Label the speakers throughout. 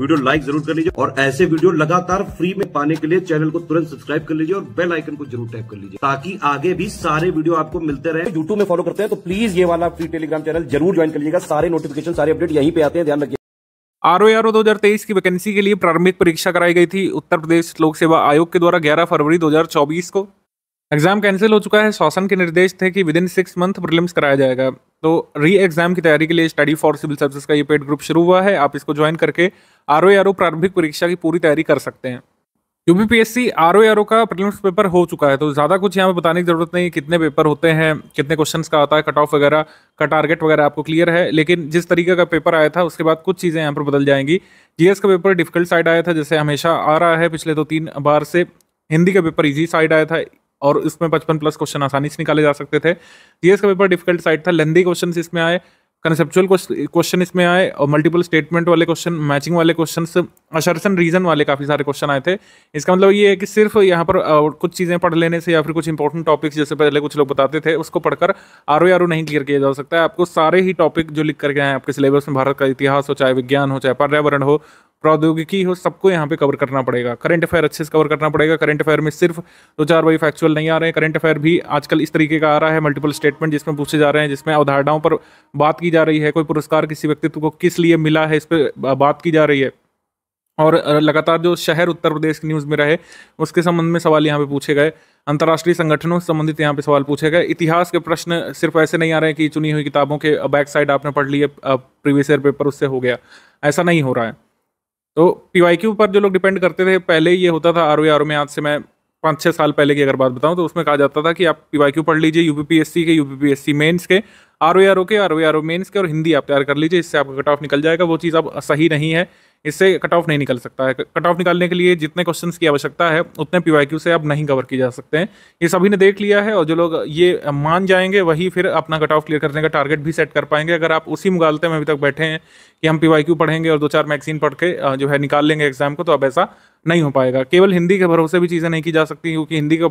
Speaker 1: video like जरूर कर लीजिए और ऐसे वीडियो लगातार फ्री में पाने के लिए चैनल को तुरंत सब्सक्राइब कर लीजिए और बेल आइकन को जरूर टैप कर लीजिए ताकि आगे भी सारे वीडियो आपको मिलते रहे यूट्यूब में फॉलो करते हैं तो प्लीज ये वाला फ्री टेलीग्राम चैनल जरूर ज्वाइन कर लीजिएगा सारे नोटिफिकेशन सारे अपडेट यहीं पे आते हैं ध्यान रखिए आर ओ आर ओ दो की वैकेंसी के लिए प्रारंभिक परीक्षा कराई गई थी उत्तर प्रदेश लोक सेवा आयोग के द्वारा 11 फरवरी 2024 को एग्जाम कैंसिल हो चुका है शासन के निर्देश थे कि within six month prelims कराया जाएगा तो री एग्जाम की तैयारी के लिए स्टडी फॉर सिविल सर्विस का ये पेड ग्रुप शुरू हुआ है आप इसको ज्वाइन करके आर ओ आर ओ प्रारंभिक परीक्षा की पूरी तैयारी कर सकते हैं U P P S C R O R O का प्रीलिम्स पेपर हो चुका है तो ज़्यादा कुछ यहाँ पर बताने की ज़रूरत नहीं कितने पेपर होते हैं कितने क्वेश्चन का आता है कट ऑफ वगैरह का टारगेट वगैरह आपको क्लियर है लेकिन जिस तरीके का पेपर आया था उसके बाद कुछ चीज़ें यहाँ पर बदल जाएंगी जीएस का पेपर डिफिकल्ट साइड आया था जैसे हमेशा आ रहा है पिछले दो तीन बार से हिंदी का पेपर ईजी साइड आया था और इसमें पचपन प्लस क्वेश्चन आसानी से निकाले जा सकते थे जीएस का पेपर डिफिकल्ट साइड था लेंदी क्वेश्चन इसमें आए कंसेप्चुअल क्वेश्चन इसमें आए और मल्टीपल स्टेटमेंट वाले क्वेश्चन मैचिंग वाले क्वेश्चन असर्सन रीजन वाले काफ़ी सारे क्वेश्चन आए थे इसका मतलब ये है कि सिर्फ यहाँ पर कुछ चीज़ें पढ़ लेने से या फिर कुछ इंपॉर्टेंट टॉपिक्स जैसे पहले कुछ लोग बताते थे उसको पढ़कर आर ओ नहीं क्लियर किया जा सकता है आपको सारे ही टॉपिक जो लिख करके आए आपके सिलेबस में भारत का इतिहास हो चाहे विज्ञान हो चाहे पर्यावरण हो प्रौद्योगिकी हो सबको यहाँ पे कवर करना पड़ेगा करंट अफेयर अच्छे से कवर करना पड़ेगा करंट अफेयर में सिर्फ दो चार वही फैक्चुअल नहीं आ रहे हैं करंट अफेयर भी आजकल इस तरीके का आ रहा है मल्टीपल स्टेटमेंट जिसमें पूछे जा रहे हैं जिसमें अवधारणाओं पर बात की जा रही है कोई पुरस्कार किसी व्यक्तित्व को किस लिए मिला है इस पर बात की जा रही है और लगातार जो शहर उत्तर प्रदेश की न्यूज़ में रहे उसके संबंध में सवाल यहाँ पे पूछे गए अंतर्राष्ट्रीय संगठनों से संबंधित यहाँ पे सवाल पूछे गए इतिहास के प्रश्न सिर्फ ऐसे नहीं आ रहे हैं कि चुनी हुई किताबों के बैक साइड आपने पढ़ लिए प्रीवियस ईयर पेपर उससे हो गया ऐसा नहीं हो रहा है तो पी के ऊपर जो लोग डिपेंड करते थे पहले ये होता था आर ओ में आज से मैं पाँच छः साल पहले की अगर बात बताऊं तो उसमें कहा जाता था कि आप पी पढ़ लीजिए यूपीपीएससी के यूपीपीएससी मेन्स के आर ओ आर ओ के R O R O mains के और हिंदी आप तैयार कर लीजिए इससे आपका कट ऑफ निकल जाएगा वो चीज़ अब सही नहीं है इससे कट ऑफ नहीं निकल सकता है कट ऑफ निकालने के लिए जितने क्वेश्चंस की आवश्यकता है उतने पी वाई क्यू से आप नहीं कवर किए जा सकते हैं ये सभी ने देख लिया है और जो लोग ये मान जाएंगे वही फिर अपना कट ऑफ क्लियर करने का टारगेट भी सेट कर पाएंगे अगर आप उसी मुगालते में अभी तक बैठे हैं कि हम पी वाई क्यू पढ़ेंगे और दो चार मैगजीन पढ़ के जो है निकाल लेंगे एग्जाम को तो अब ऐसा नहीं हो पाएगा केवल हिंदी के भरोसे भी चीज़ें नहीं की जा सकती क्योंकि हिंदी का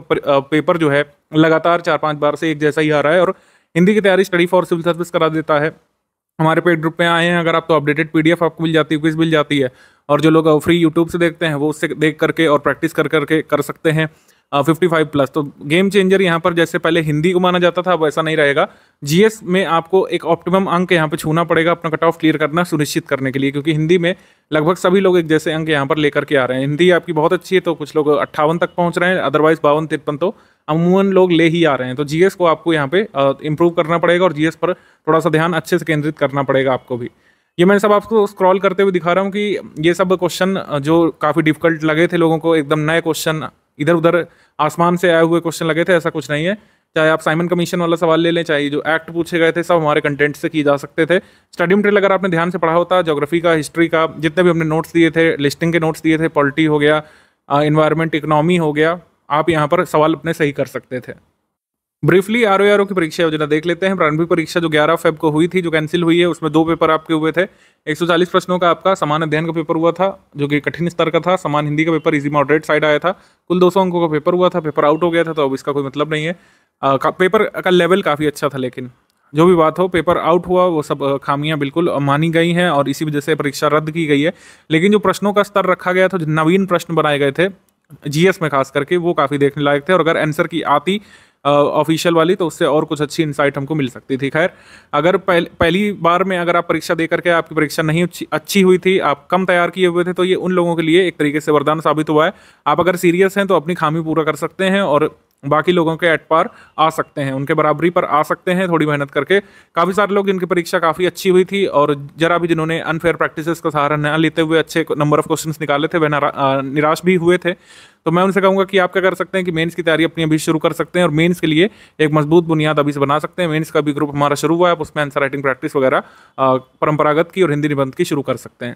Speaker 1: पेपर जो है लगातार चार पाँच बार से एक जैसा ही आ रहा है और हिंदी की तैयारी स्टडी फॉर सिविल सर्विस करा देता है हमारे पेड ग्रुप में आए हैं अगर आप तो अपडेटेड पीडीएफ आपको मिल जाती है क्विज मिल जाती है और जो लोग फ्री यूट्यूब से देखते हैं वो उससे देख करके और प्रैक्टिस कर करके कर सकते हैं फिफ्टी फाइव प्लस तो गेम चेंजर यहाँ पर जैसे पहले हिंदी को माना जाता था अब ऐसा नहीं रहेगा जीएस में आपको एक ऑप्टिमम अंक यहाँ पर छूना पड़ेगा अपना कट ऑफ क्लियर करना सुनिश्चित करने के लिए क्योंकि हिंदी में लगभग सभी लोग एक जैसे अंक यहाँ पर लेकर के आ रहे हैं हिंदी आपकी बहुत अच्छी है तो कुछ लोग अट्ठावन तक पहुँच रहे हैं अदरवाइज बावन तिरपन तो अमूमन लोग ले ही आ रहे हैं तो जीएस को आपको यहाँ पे इम्प्रूव करना पड़ेगा और जीएस पर थोड़ा सा ध्यान अच्छे से केंद्रित करना पड़ेगा आपको भी ये मैं सब आपको स्क्रॉल करते हुए दिखा रहा हूँ कि ये सब क्वेश्चन जो काफ़ी डिफिकल्ट लगे थे लोगों को एकदम नए क्वेश्चन इधर उधर आसमान से आए हुए क्वेश्चन लगे थे ऐसा कुछ नहीं है चाहे आप साइमन कमीशन वाला सवाल ले लें चाहे जो एक्ट पूछे गए थे सब हमारे कंटेंट से किए जा सकते थे स्टडी मटेरियल अगर आपने ध्यान से पढ़ा होता जोग्राफी का हिस्ट्री का जितने भी हमने नोट्स दिए थे लिस्टिंग के नोट्स दिए थे पॉलिटी हो गया इन्वायरमेंट इकनॉमी हो गया आप यहाँ पर सवाल अपने सही कर सकते थे briefly R O R O की परीक्षा योजना देख लेते हैं प्रारंभिक परीक्षा जो 11 फेब को हुई थी जो कैंसिल हुई है उसमें दो पेपर आपके हुए थे 140 प्रश्नों का आपका समान अध्ययन का पेपर हुआ था जो कि कठिन स्तर का था समान हिंदी का पेपर इजी मॉडरेट साइड आया था कुल 200 अंकों का पेपर हुआ था पेपर आउट हो गया था तो अब इसका कोई मतलब नहीं है आ, का, पेपर का लेवल काफ़ी अच्छा था लेकिन जो भी बात हो पेपर आउट हुआ वो सब खामियां बिल्कुल मानी गई हैं और इसी वजह से परीक्षा रद्द की गई है लेकिन जो प्रश्नों का स्तर रखा गया था जो नवीन प्रश्न बनाए गए थे जीएस में खास करके वो काफ़ी देखने लायक थे और अगर आंसर की आती ऑफिशियल वाली तो उससे और कुछ अच्छी इंसाइट हमको मिल सकती थी खैर अगर पहल, पहली बार में अगर आप परीक्षा दे करके आपकी परीक्षा नहीं अच्छी हुई थी आप कम तैयार किए हुए थे तो ये उन लोगों के लिए एक तरीके से वरदान साबित हुआ है आप अगर सीरियस हैं तो अपनी खामी पूरा कर सकते हैं और बाकी लोगों के एट पार आ सकते हैं उनके बराबरी पर आ सकते हैं थोड़ी मेहनत करके काफ़ी सारे लोग इनकी परीक्षा काफ़ी अच्छी हुई थी और जरा भी जिन्होंने अनफेयर प्रैक्टिसेस का सहारा न लेते हुए अच्छे नंबर ऑफ क्वेश्चंस निकाले थे वह निराश भी हुए थे तो मैं उनसे कहूँगा कि आप क्या कर सकते हैं कि मेन्स की तैयारी अपनी अभी शुरू कर सकते हैं और मेन्स के लिए एक मजबूत बुनियाद अभी से बना सकते हैं मेन्स का भी ग्रुप हमारा शुरू हुआ है उसमें आंसर राइटिंग प्रैक्टिस वगैरह परंपरागत की और हिंदी निबंध की शुरू कर सकते हैं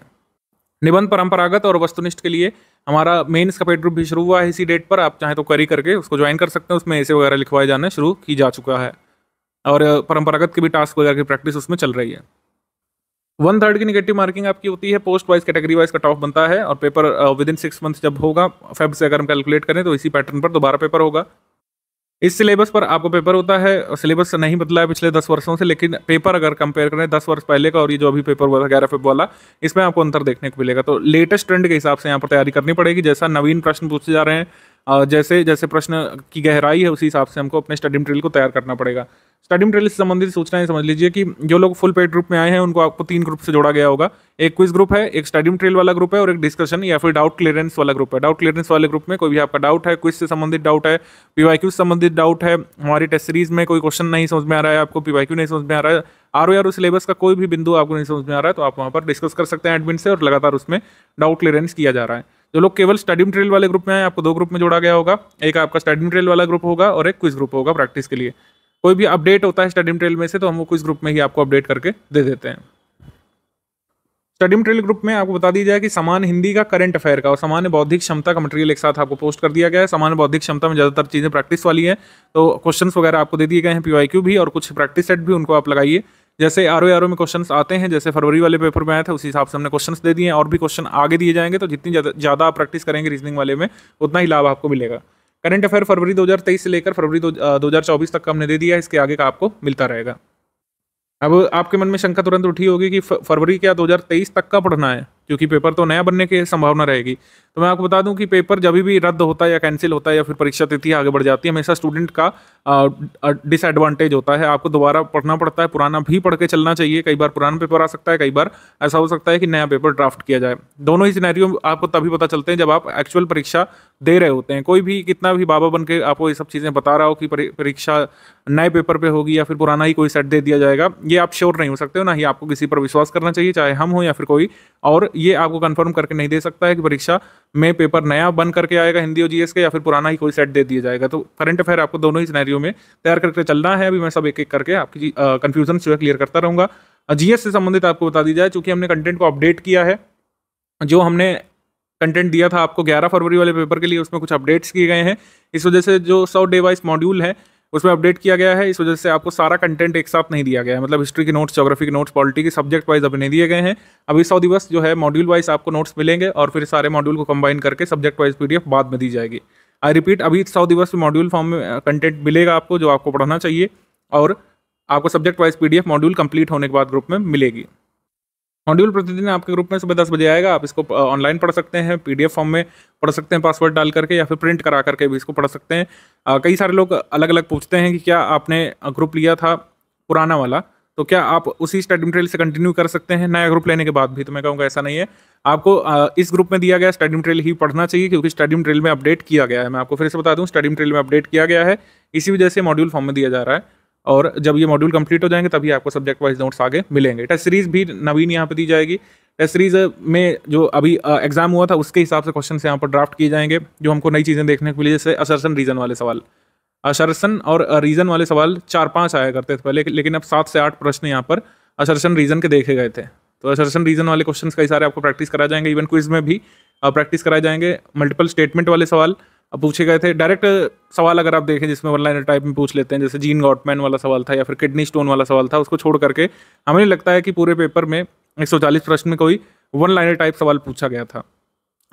Speaker 1: निबंध परंपरागत और वस्तुनिष्ठ के लिए हमारा मेन इसका पेड ग्रुप भी शुरू हुआ है इसी डेट पर आप चाहें तो करी करके उसको ज्वाइन कर सकते हैं उसमें ऐसे वगैरह लिखवाए जाना शुरू की जा चुका है और परंपरागत के भी टास्क वगैरह की प्रैक्टिस उसमें चल रही है वन थर्ड की निगेटिव मार्किंग आपकी होती है post wise category wise cut off बनता है और paper within six month जब होगा फेब से अगर हम कैलकुलेट करें तो इसी पैटर्न पर दोबारा पेपर होगा इस सिलेबस पर आपको पेपर होता है सिलेबस नहीं बदला है पिछले दस वर्षों से लेकिन पेपर अगर कंपेयर करें दस वर्ष पहले का और ये जो अभी पेपर हुआ था ग्यारह फेब वाला इसमें आपको अंतर देखने को मिलेगा तो लेटेस्ट ट्रेंड के हिसाब से यहाँ पर तैयारी करनी पड़ेगी जैसा नवीन प्रश्न पूछे जा रहे हैं जैसे जैसे प्रश्न की गहराई है उसी हिसाब से हमको अपने स्टडी मटेरियल को तैयार करना पड़ेगा स्टडी ट्रेल से संबंधित सूचनाएं समझ लीजिए कि जो लोग फुल पेड ग्रुप में आए हैं उनको आपको तीन ग्रुप से जोड़ा गया होगा एक क्विज ग्रुप है एक स्टडी ट्रेल वाला ग्रुप है और एक डिस्कशन या फिर डाउट क्लियरेंस वाला ग्रुप है डाउट क्लियरेंस वाले ग्रुप में कोई भी आपका डाउट है क्विज से संबंधित डाउट है पीवाईक्यू से संबंधित डाउट है हमारी टेस्ट सीरीज में कोई क्वेश्चन नहीं समझ में आ रहा है आपको पीवाईक्यू नहीं समझ में आ रहा है आर ओ सिलेबस का कोई भी बिंदु आपको नहीं समझ में आ रहा है तो आप वहाँ पर डिस्कस कर सकते हैं एडमिन से और लगातार उसमें डाउट क्लियरेंस किया जा रहा है जो लोग केवल स्टडी ट्रेल वाले ग्रुप में आए आपको दो ग्रुप में जोड़ा गया होगा एक आपका स्टडी ट्रेल वाला ग्रुप होगा और एक क्विज ग्रुप होगा प्रैक्टिस के लिए कोई भी अपडेट होता है स्टडी ट्रेल में से तो हम वो कुछ ग्रुप में ही आपको अपडेट करके दे देते हैं स्टडी ट्रेल ग्रुप में आपको बता दिया जाए कि समान हिंदी का करंट अफेयर का और सामान्य बौद्धिक क्षमता का मटेरियल एक साथ आपको पोस्ट कर दिया गया है सामान्य बौद्धिक क्षमता में ज़्यादातर चीज़ें प्रैक्टिस वाली है तो क्वेश्चन वगैरह आपको दे दिए गए हैं पी भी और कुछ प्रैक्टिस सेट भी उनको आप लगाइए जैसे आर ओ में क्वेश्चन आते हैं जैसे फरवरी वाले पेपर में आए थे उसी हिसाब से हमने क्वेश्चन दे दिए हैं और भी क्वेश्चन आगे दिए जाएंगे तो जितनी ज़्यादा आप प्रैक्टिस करेंगे रीजनिंग वाले में उतना ही लाभ आपको मिलेगा करंट अफेयर फरवरी 2023 से लेकर फरवरी 2024 तक का हमने दे दिया है इसके आगे का आपको मिलता रहेगा अब आपके मन में शंका तुरंत उठी होगी कि फरवरी क्या 2023 तक का पढ़ना है क्योंकि पेपर तो नया बनने की संभावना रहेगी तो मैं आपको बता दूं कि पेपर जब भी रद्द होता है या कैंसिल होता है या फिर परीक्षा तिथि आगे बढ़ जाती है हमेशा स्टूडेंट का डिसएडवांटेज होता है आपको दोबारा पढ़ना पड़ता है पुराना भी पढ़ के चलना चाहिए कई बार पुराना पेपर आ सकता है कई बार ऐसा हो सकता है कि नया पेपर ड्राफ्ट किया जाए दोनों ही सिनेरियो आपको तभी पता चलते हैं जब आप एक्चुअल परीक्षा दे रहे होते हैं कोई भी कितना भी बाबा बन के आपको ये सब चीज़ें बता रहा हो कि परीक्षा नए पेपर पर होगी या फिर पुराना ही कोई सेट दे दिया जाएगा ये आप श्योर नहीं हो सकते हो ना ही आपको किसी पर विश्वास करना चाहिए चाहे हम हो या फिर कोई और ये आपको कंफर्म करके नहीं दे सकता है कि परीक्षा में पेपर नया बन करके आएगा हिंदी और जीएस का या फिर पुराना ही कोई सेट दे दिया जाएगा तो करंट अफेयर आपको दोनों ही सिनेरियो में तैयार करके चलना है अभी मैं सब एक एक करके आपकी कन्फ्यूजन जो है क्लियर करता रहूँगा जीएस से संबंधित आपको बता दी जाए चूँकि हमने कंटेंट को अपडेट किया है जो हमने कंटेंट दिया था आपको 11 फरवरी वाले पेपर के लिए उसमें कुछ अपडेट्स किए गए हैं इस वजह से जो सौ डे वाइज मॉड्यूल है उसमें अपडेट किया गया है इस वजह से आपको सारा कंटेंट एक साथ नहीं दिया गया है मतलब हिस्ट्री के नोट्स जोग्राफी के नोट्स पॉलिटी के सब्जेक्ट वाइज अभी नहीं दिए गए हैं अभी सौ दिवस जो है मॉड्यूल वाइज आपको नोट्स मिलेंगे और फिर सारे मॉड्यूल को कंबाइन करके सब्जेक्ट वाइज पी बाद में दी जाएगी आई रिपीट अभी सौ दिवस मॉड्यूल फॉर्म में कंटेंट मिलेगा आपको जो आपको पढ़ाना चाहिए और आपको subject wise P module complete होने के बाद ग्रुप में मिलेगी मॉड्यूल प्रतिदिन आपके ग्रुप में सुबह दस बजे आएगा आप इसको ऑनलाइन पढ़ सकते हैं पीडीएफ फॉर्म में पढ़ सकते हैं पासवर्ड डाल करके या फिर प्रिंट करा करके भी इसको पढ़ सकते हैं कई सारे लोग अलग अलग पूछते हैं कि क्या आपने ग्रुप लिया था पुराना वाला तो क्या आप उसी स्टडी मटेरियल से कंटिन्यू कर सकते हैं नया ग्रुप लेने के बाद भी तो मैं कहूँगा ऐसा नहीं है आपको इस ग्रुप में दिया गया स्टडी मटेरियल ही पढ़ना चाहिए क्योंकि स्टडी मटेरियल में अपडेट किया गया है मैं आपको फिर से बता दूँ स्टडी मटेरियल में अपडेट किया गया है इसी वजह से मॉड्यूल फॉर्म में दिया जा रहा है और जब ये मॉड्यूल कंप्लीट हो जाएंगे तभी आपको सब्जेक्ट वाइज नोट्स आगे मिलेंगे टेस्ट सीरीज भी नवीन यहाँ पर दी जाएगी टेस्ट सीरीज में जो अभी एग्जाम हुआ था उसके हिसाब से क्वेश्चन यहाँ पर ड्राफ्ट किए जाएंगे जो हमको नई चीज़ें देखने को मिली जैसे असरसन रीजन वाले सवाल असरसन और रीजन वाले सवाल चार पाँच आया करते थे पहले लेकिन अब सात से आठ प्रश्न यहाँ पर असरसन रीजन के देखे गए थे तो असरसन रीजन वाले क्वेश्चन कई सारे आपको प्रैक्टिस कराए जाएंगे इवन क्विज में भी प्रैक्टिस कराए जाएंगे मल्टीपल स्टेटमेंट वाले सवाल अब पूछे गए थे डायरेक्ट सवाल अगर आप देखें जिसमें वन लाइनर टाइप में पूछ लेते हैं जैसे जीन गॉटमैन वाला सवाल था या फिर किडनी स्टोन वाला सवाल था उसको छोड़ करके हमें लगता है कि पूरे पेपर में एक प्रश्न में कोई वन लाइनर टाइप सवाल पूछा गया था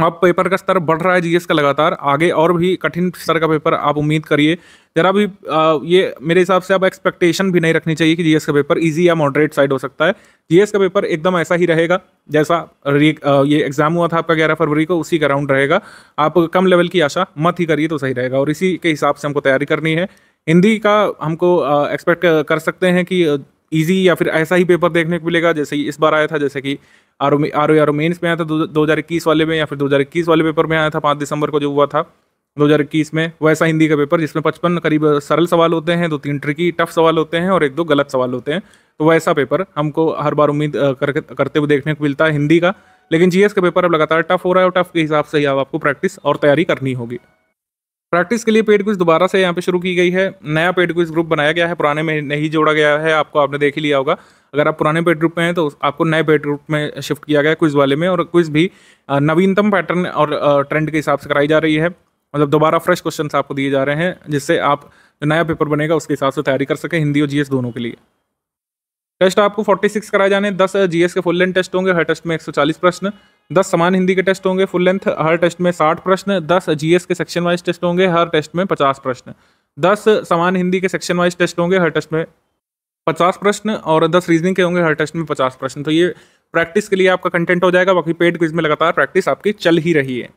Speaker 1: अब पेपर का स्तर बढ़ रहा है जीएस का लगातार आगे और भी कठिन स्तर का पेपर आप उम्मीद करिए ज़रा भी आ, ये मेरे हिसाब से अब एक्सपेक्टेशन भी नहीं रखनी चाहिए कि जीएस का पेपर इजी या मॉडरेट साइड हो सकता है जीएस का पेपर एकदम ऐसा ही रहेगा जैसा आ, ये एग्ज़ाम हुआ था आपका ग्यारह फरवरी को उसी का राउंड रहेगा आप कम लेवल की आशा मत ही करिए तो सही रहेगा और इसी के हिसाब से हमको तैयारी करनी है हिंदी का हमको एक्सपेक्ट कर सकते हैं कि ईजी या फिर ऐसा ही पेपर देखने को मिलेगा जैसे इस बार आया था जैसे कि R O R O R में आया था दो हज़ार इक्कीस वाले में या फिर दो हज़ार इक्कीस वाले पेपर में आया था पाँच दिसंबर को जो हुआ था दो हज़ार इक्कीस में वैसा हिंदी का पेपर जिसमें पचपन करीब सरल सवाल होते हैं दो तीन ट्रिकी टफ सवाल होते हैं और एक दो गलत सवाल होते हैं तो वैसा पेपर हमको हर बार उम्मीद कर, करते हुए देखने को मिलता है हिंदी का लेकिन जीएस का पेपर अब लगातार टफ हो रहा है और टफ के हिसाब से ही अब आपको प्रैक्टिस और तैयारी करनी होगी प्रैक्टिस के लिए पेड क्विज दोबारा से यहाँ पे शुरू की गई है नया पेड क्विज ग्रुप बनाया गया है पुराने में नहीं जोड़ा गया है आपको आपने देख ही लिया होगा अगर आप पुराने पेड ग्रुप में हैं तो आपको नए पेड ग्रुप में शिफ्ट किया गया है क्विज वाले में और क्विज भी नवीनतम पैटर्न और ट्रेंड के हिसाब से कराई जा रही है मतलब दोबारा फ्रेश क्वेश्चन आपको दिए जा रहे हैं जिससे आप नया पेपर बनेगा उसके हिसाब से तैयारी कर सकें हिंदी और जीएस दोनों के लिए टेस्ट आपको सिक्स कराए जाने दस जीएस के फुल लेंथ टेस्ट होंगे हर टेस्ट में एक प्रश्न दस समान हिंदी के टेस्ट होंगे फुल लेंथ हर टेस्ट में साठ प्रश्न दस जी के सेक्शन वाइज टेस्ट होंगे हर टेस्ट में पचास प्रश्न दस समान हिंदी के सेक्शन वाइज टेस्ट होंगे हर टेस्ट में पचास प्रश्न और दस रीजनिंग के होंगे हर टेस्ट में पचास प्रश्न तो ये प्रैक्टिस के लिए आपका कंटेंट हो जाएगा बाकी पेड क्विज में लगातार प्रैक्टिस आपकी चल ही रही है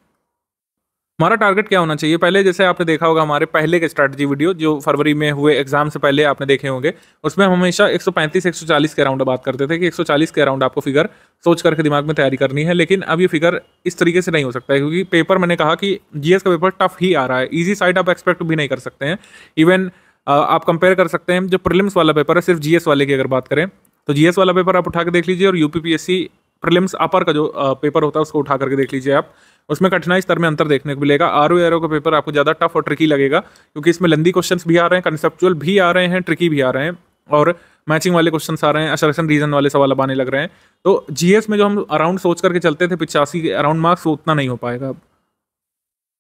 Speaker 1: हमारा टारगेट क्या होना चाहिए पहले जैसे आपने देखा होगा हमारे पहले के स्ट्रैटेजी वीडियो जो फरवरी में हुए एग्जाम से पहले आपने देखे होंगे उसमें हम हमेशा 135 140 के अराउंड बात करते थे कि 140 के अराउंड आपको फिगर सोच करके दिमाग में तैयारी करनी है लेकिन अब ये फिगर इस तरीके से नहीं हो सकता है क्योंकि पेपर मैंने कहा कि जीएस का पेपर टफ ही आ रहा है ईजी साइड आप एक्सपेक्ट भी नहीं कर सकते हैं इवन आप कंपेयर कर सकते हैं जो प्रिलिम्स वाला पेपर है सिर्फ जीएस वाले की अगर बात करें तो जीएस वाला पेपर आप उठा के देख लीजिए और यूपीपीएससी प्रिलिम्स अपर का जो पेपर होता है उसको उठा करके देख लीजिए आप उसमें कठिनाई स्तर में अंतर देखने को मिलेगा आर ओ एरो का पेपर आपको ज़्यादा टफ और ट्रिकी लगेगा क्योंकि इसमें लेंदी क्वेश्चन भी आ रहे हैं कंसेप्चुअल भी आ रहे हैं ट्रिकी भी आ रहे हैं और मैचिंग वाले क्वेश्चन आ रहे हैं असरक्शन रीजन वाले सवाल अब आने लग रहे हैं तो जीएस में जो हम अराउंड सोच करके चलते थे पिचासी के अराउंड मार्क्स वो उतना नहीं हो पाएगा अब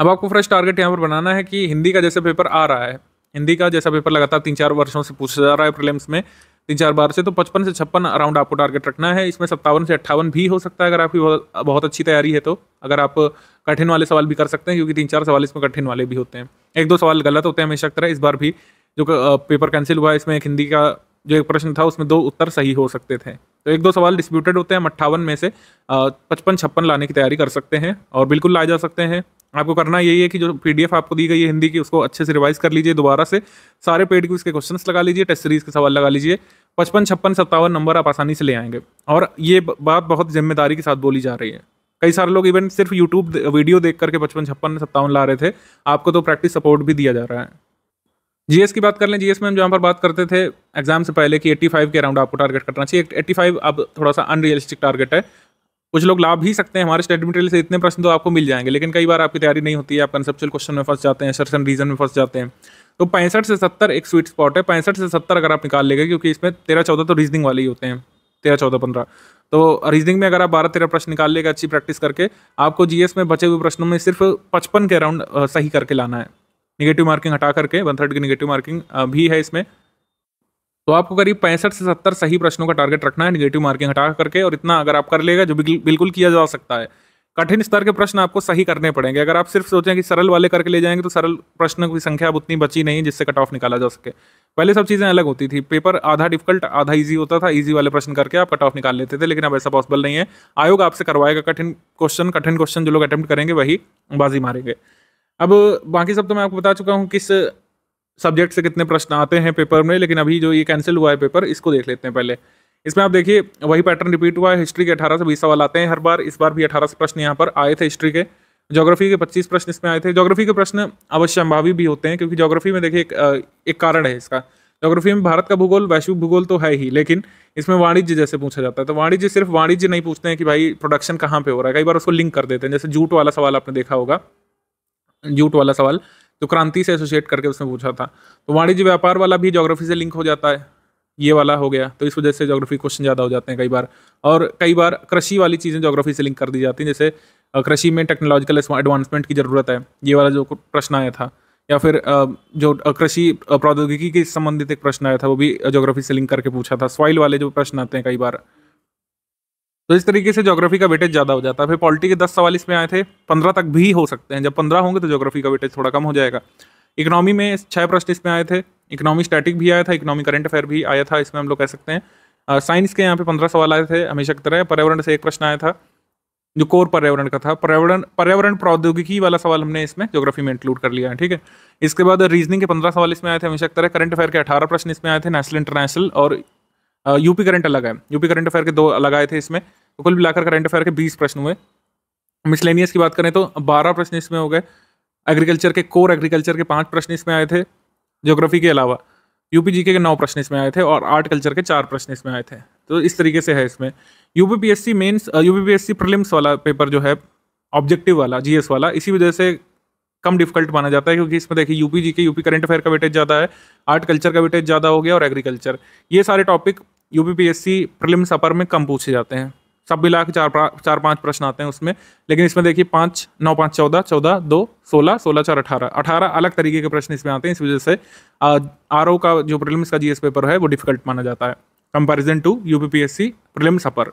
Speaker 1: अब आपको फ्रेश टारगेट यहाँ पर बनाना है कि हिंदी का जैसे पेपर आ रहा है हिंदी का जैसा पेपर लगातार तीन चार वर्षों से पूछा जा रहा है प्रिलिम्स में तीन चार बार से तो पचपन से छप्पन अराउंड आपको टारगेट रखना है इसमें सत्तावन से अट्ठावन भी हो सकता है अगर आपकी बहुत, बहुत अच्छी तैयारी है तो अगर आप कठिन वाले सवाल भी कर सकते हैं क्योंकि तीन चार सवाल इसमें कठिन वाले भी होते हैं एक दो सवाल गलत होते हैं हमेशा तरह इस बार भी जो पेपर कैंसिल हुआ इसमें एक हिंदी का जो एक प्रश्न था उसमें दो उत्तर सही हो सकते थे तो एक दो सवाल डिस्प्यूटेड होते हैं हम अट्ठावन में से पचपन छप्पन लाने की तैयारी कर सकते हैं और बिल्कुल लाए जा सकते हैं आपको करना यही है कि जो पी आपको दी गई है हिंदी की उसको अच्छे से रिवाइज कर लीजिए दोबारा से सारे पेड क्विज के क्वेश्चन लगा लीजिए टेस्ट सीरीज के सवाल लगा लीजिए पचपन छप्पन सत्तावन नंबर आप आसानी से ले आएंगे और ये बात बहुत जिम्मेदारी के साथ बोली जा रही है कई सारे लोग इवन सिर्फ यूट्यूब वीडियो देख करके पचपन छप्पन सत्तावन ला रहे थे आपको तो प्रैक्टिस सपोर्ट भी दिया जा रहा है जीएस की बात कर लें जीएस में हम जहाँ पर बात करते थे एग्जाम से पहले कि 85 के अराउंड आपको टारगेट करना चाहिए 85 अब थोड़ा सा अनरियलिस्टिक टारगेट है कुछ लोग लाभ भी सकते हैं हमारे स्टडी मटेरियल से इतने प्रश्न तो आपको मिल जाएंगे लेकिन कई बार आपकी तैयारी नहीं होती है आप कंसेप्चुअल क्वेश्चन में फंस जाते हैं सर्सन रीजन में फंस जाते हैं तो पैंसठ से सत्तर एक स्वीट स्पॉट है पैंसठ से सत्तर अगर आप निकाल लेंगे क्योंकि इसमें तेरह चौदह तो रीजनिंग वाले ही होते हैं तेरह चौदह पंद्रह तो रीजनिंग में अगर आप बारह तेरह प्रश्न निकाल लेगा अच्छी प्रैक्टिस करके आपको जीएस में बचे हुए प्रश्नों में सिर्फ पचपन के अराउंड सही करके लाना है निगेटिव मार्किंग हटा करके वन थर्ड की निगेटिव मार्किंग भी है इसमें तो आपको करीब पैंसठ से सत्तर सही प्रश्नों का टारगेट रखना है निगेटिव मार्किंग हटा करके और इतना अगर आप कर लेगा जो बिल्कुल किया जा सकता है कठिन स्तर के प्रश्न आपको सही करने पड़ेंगे अगर आप सिर्फ सोचें कि सरल वाले करके ले जाएंगे तो सरल प्रश्न की संख्या अब उतनी बची नहीं जिससे कट ऑफ निकाला जा सके पहले सब चीज़ें अलग होती थी पेपर आधा डिफिकल्ट आधा ईजी होता था ईजी वाले प्रश्न करके आप कट ऑफ निकाल लेते थे लेकिन अब ऐसा पॉसिबल नहीं है आयोग आपसे करवाएगा कठिन क्वेश्चन कठिन क्वेश्चन जो लोग अटैम्प्ट करेंगे वही बाजी मारेंगे अब बाकी सब तो मैं आपको बता चुका हूँ किस सब्जेक्ट से कितने प्रश्न आते हैं पेपर में लेकिन अभी जो ये कैंसिल हुआ है पेपर इसको देख लेते हैं पहले इसमें आप देखिए वही पैटर्न रिपीट हुआ है हिस्ट्री के अठारह से बीस सवाल आते हैं हर बार इस बार भी अठारह से प्रश्न यहाँ पर आए थे हिस्ट्री के ज्योग्राफी के पच्चीस प्रश्न इसमें आए थे ज्योग्राफी के प्रश्न अवश्य संभावी भी होते हैं क्योंकि ज्योग्राफी में देखिए एक, एक कारण है इसका ज्योग्राफी में भारत का भूगोल वैश्विक भूगोल तो है ही लेकिन इसमें वाणिज्य जैसे पूछा जाता है तो वाणिज्य सिर्फ वाणिज्य नहीं पूछते हैं कि भाई प्रोडक्शन कहाँ पे हो रहा है कई बार उसको लिंक कर देते हैं जैसे जूट वाला सवाल आपने देखा होगा जूट वाला सवाल जो तो क्रांति से एसोसिएट करके उसने पूछा था तो वाणिज्य व्यापार वाला भी जोग्राफी से लिंक हो जाता है ये वाला हो गया तो इस वजह से जोग्राफी क्वेश्चन ज़्यादा हो जाते हैं कई बार और कई बार कृषि वाली चीज़ें जोग्राफी से लिंक कर दी जाती हैं जैसे कृषि में टेक्नोलॉजिकल एडवांसमेंट की ज़रूरत है ये वाला जो प्रश्न आया था या फिर जो कृषि प्रौद्योगिकी के संबंधित एक प्रश्न आया था वो भी जोग्राफी से लिंक करके पूछा था सॉइल वाले जो प्रश्न आते हैं कई बार तो इस तरीके से ज्योग्राफी का वेटेज ज़्यादा हो जाता है फिर पॉलिटी के दस सवाल इसमें आए थे पंद्रह तक भी हो सकते हैं जब पंद्रह होंगे तो ज्योग्राफी का वेटेज थोड़ा कम हो जाएगा इकोनॉमी में छह प्रश्न इसमें आए थे इकोनॉमी स्टैटिक भी आया था इकोनॉमी करंट अफेयर भी आया था इसमें हम लोग कह सकते हैं साइंस के यहाँ पे पंद्रह सवाल आए थे हमेशा की तरह पर्यावरण से एक प्रश्न आया था जो कोर पर्यावरण का था पर्यावरण पर्यावरण प्रौद्योगिकी वाला सवाल हमने इसमें ज्योग्राफी में इंक्लूड कर लिया है ठीक है इसके बाद रीजनिंग के पंद्रह सवाल इसमें आए थे हमेशा की तरह करंट अफेयर के अठारह प्रश्न इसमें आए थे नेशनल इंटरनेशनल और यूपी करंट अलग है यूपी करंट अफेयर के दो अलग आए थे इसमें तो कुल मिलाकर करंट अफेयर के बीस प्रश्न हुए मिसलेनियस की बात करें तो बारह प्रश्न इसमें हो गए एग्रीकल्चर के कोर एग्रीकल्चर के पाँच प्रश्न इसमें आए थे जोग्राफी के अलावा यूपी पी के नौ प्रश्न इसमें आए थे और आर्ट कल्चर के चार प्रश्न इसमें आए थे तो इस तरीके से है इसमें U P S C mains U P S C prelims वाला पेपर जो है ऑब्जेक्टिव वाला जीएस वाला इसी वजह से कम डिफिकल्ट माना जाता है क्योंकि इसमें देखिए UP G K UP current affair का वेटेज ज़्यादा है आर्ट कल्चर का वेटेज ज़्यादा हो गया और एग्रीकल्चर ये सारे topic U P S C prelims upper में कम पूछे जाते हैं सब मिला के चार चार पाँच प्रश्न आते हैं उसमें लेकिन इसमें देखिए पाँच नौ पाँच चौदह चौदह दो सोलह सोलह चार अठारह अठारह अलग तरीके के प्रश्न इसमें आते हैं इस वजह से आर का जो प्रिलिम्स का जीएस पेपर है वो डिफिकल्ट माना जाता है comparison to UPPSC prelims upper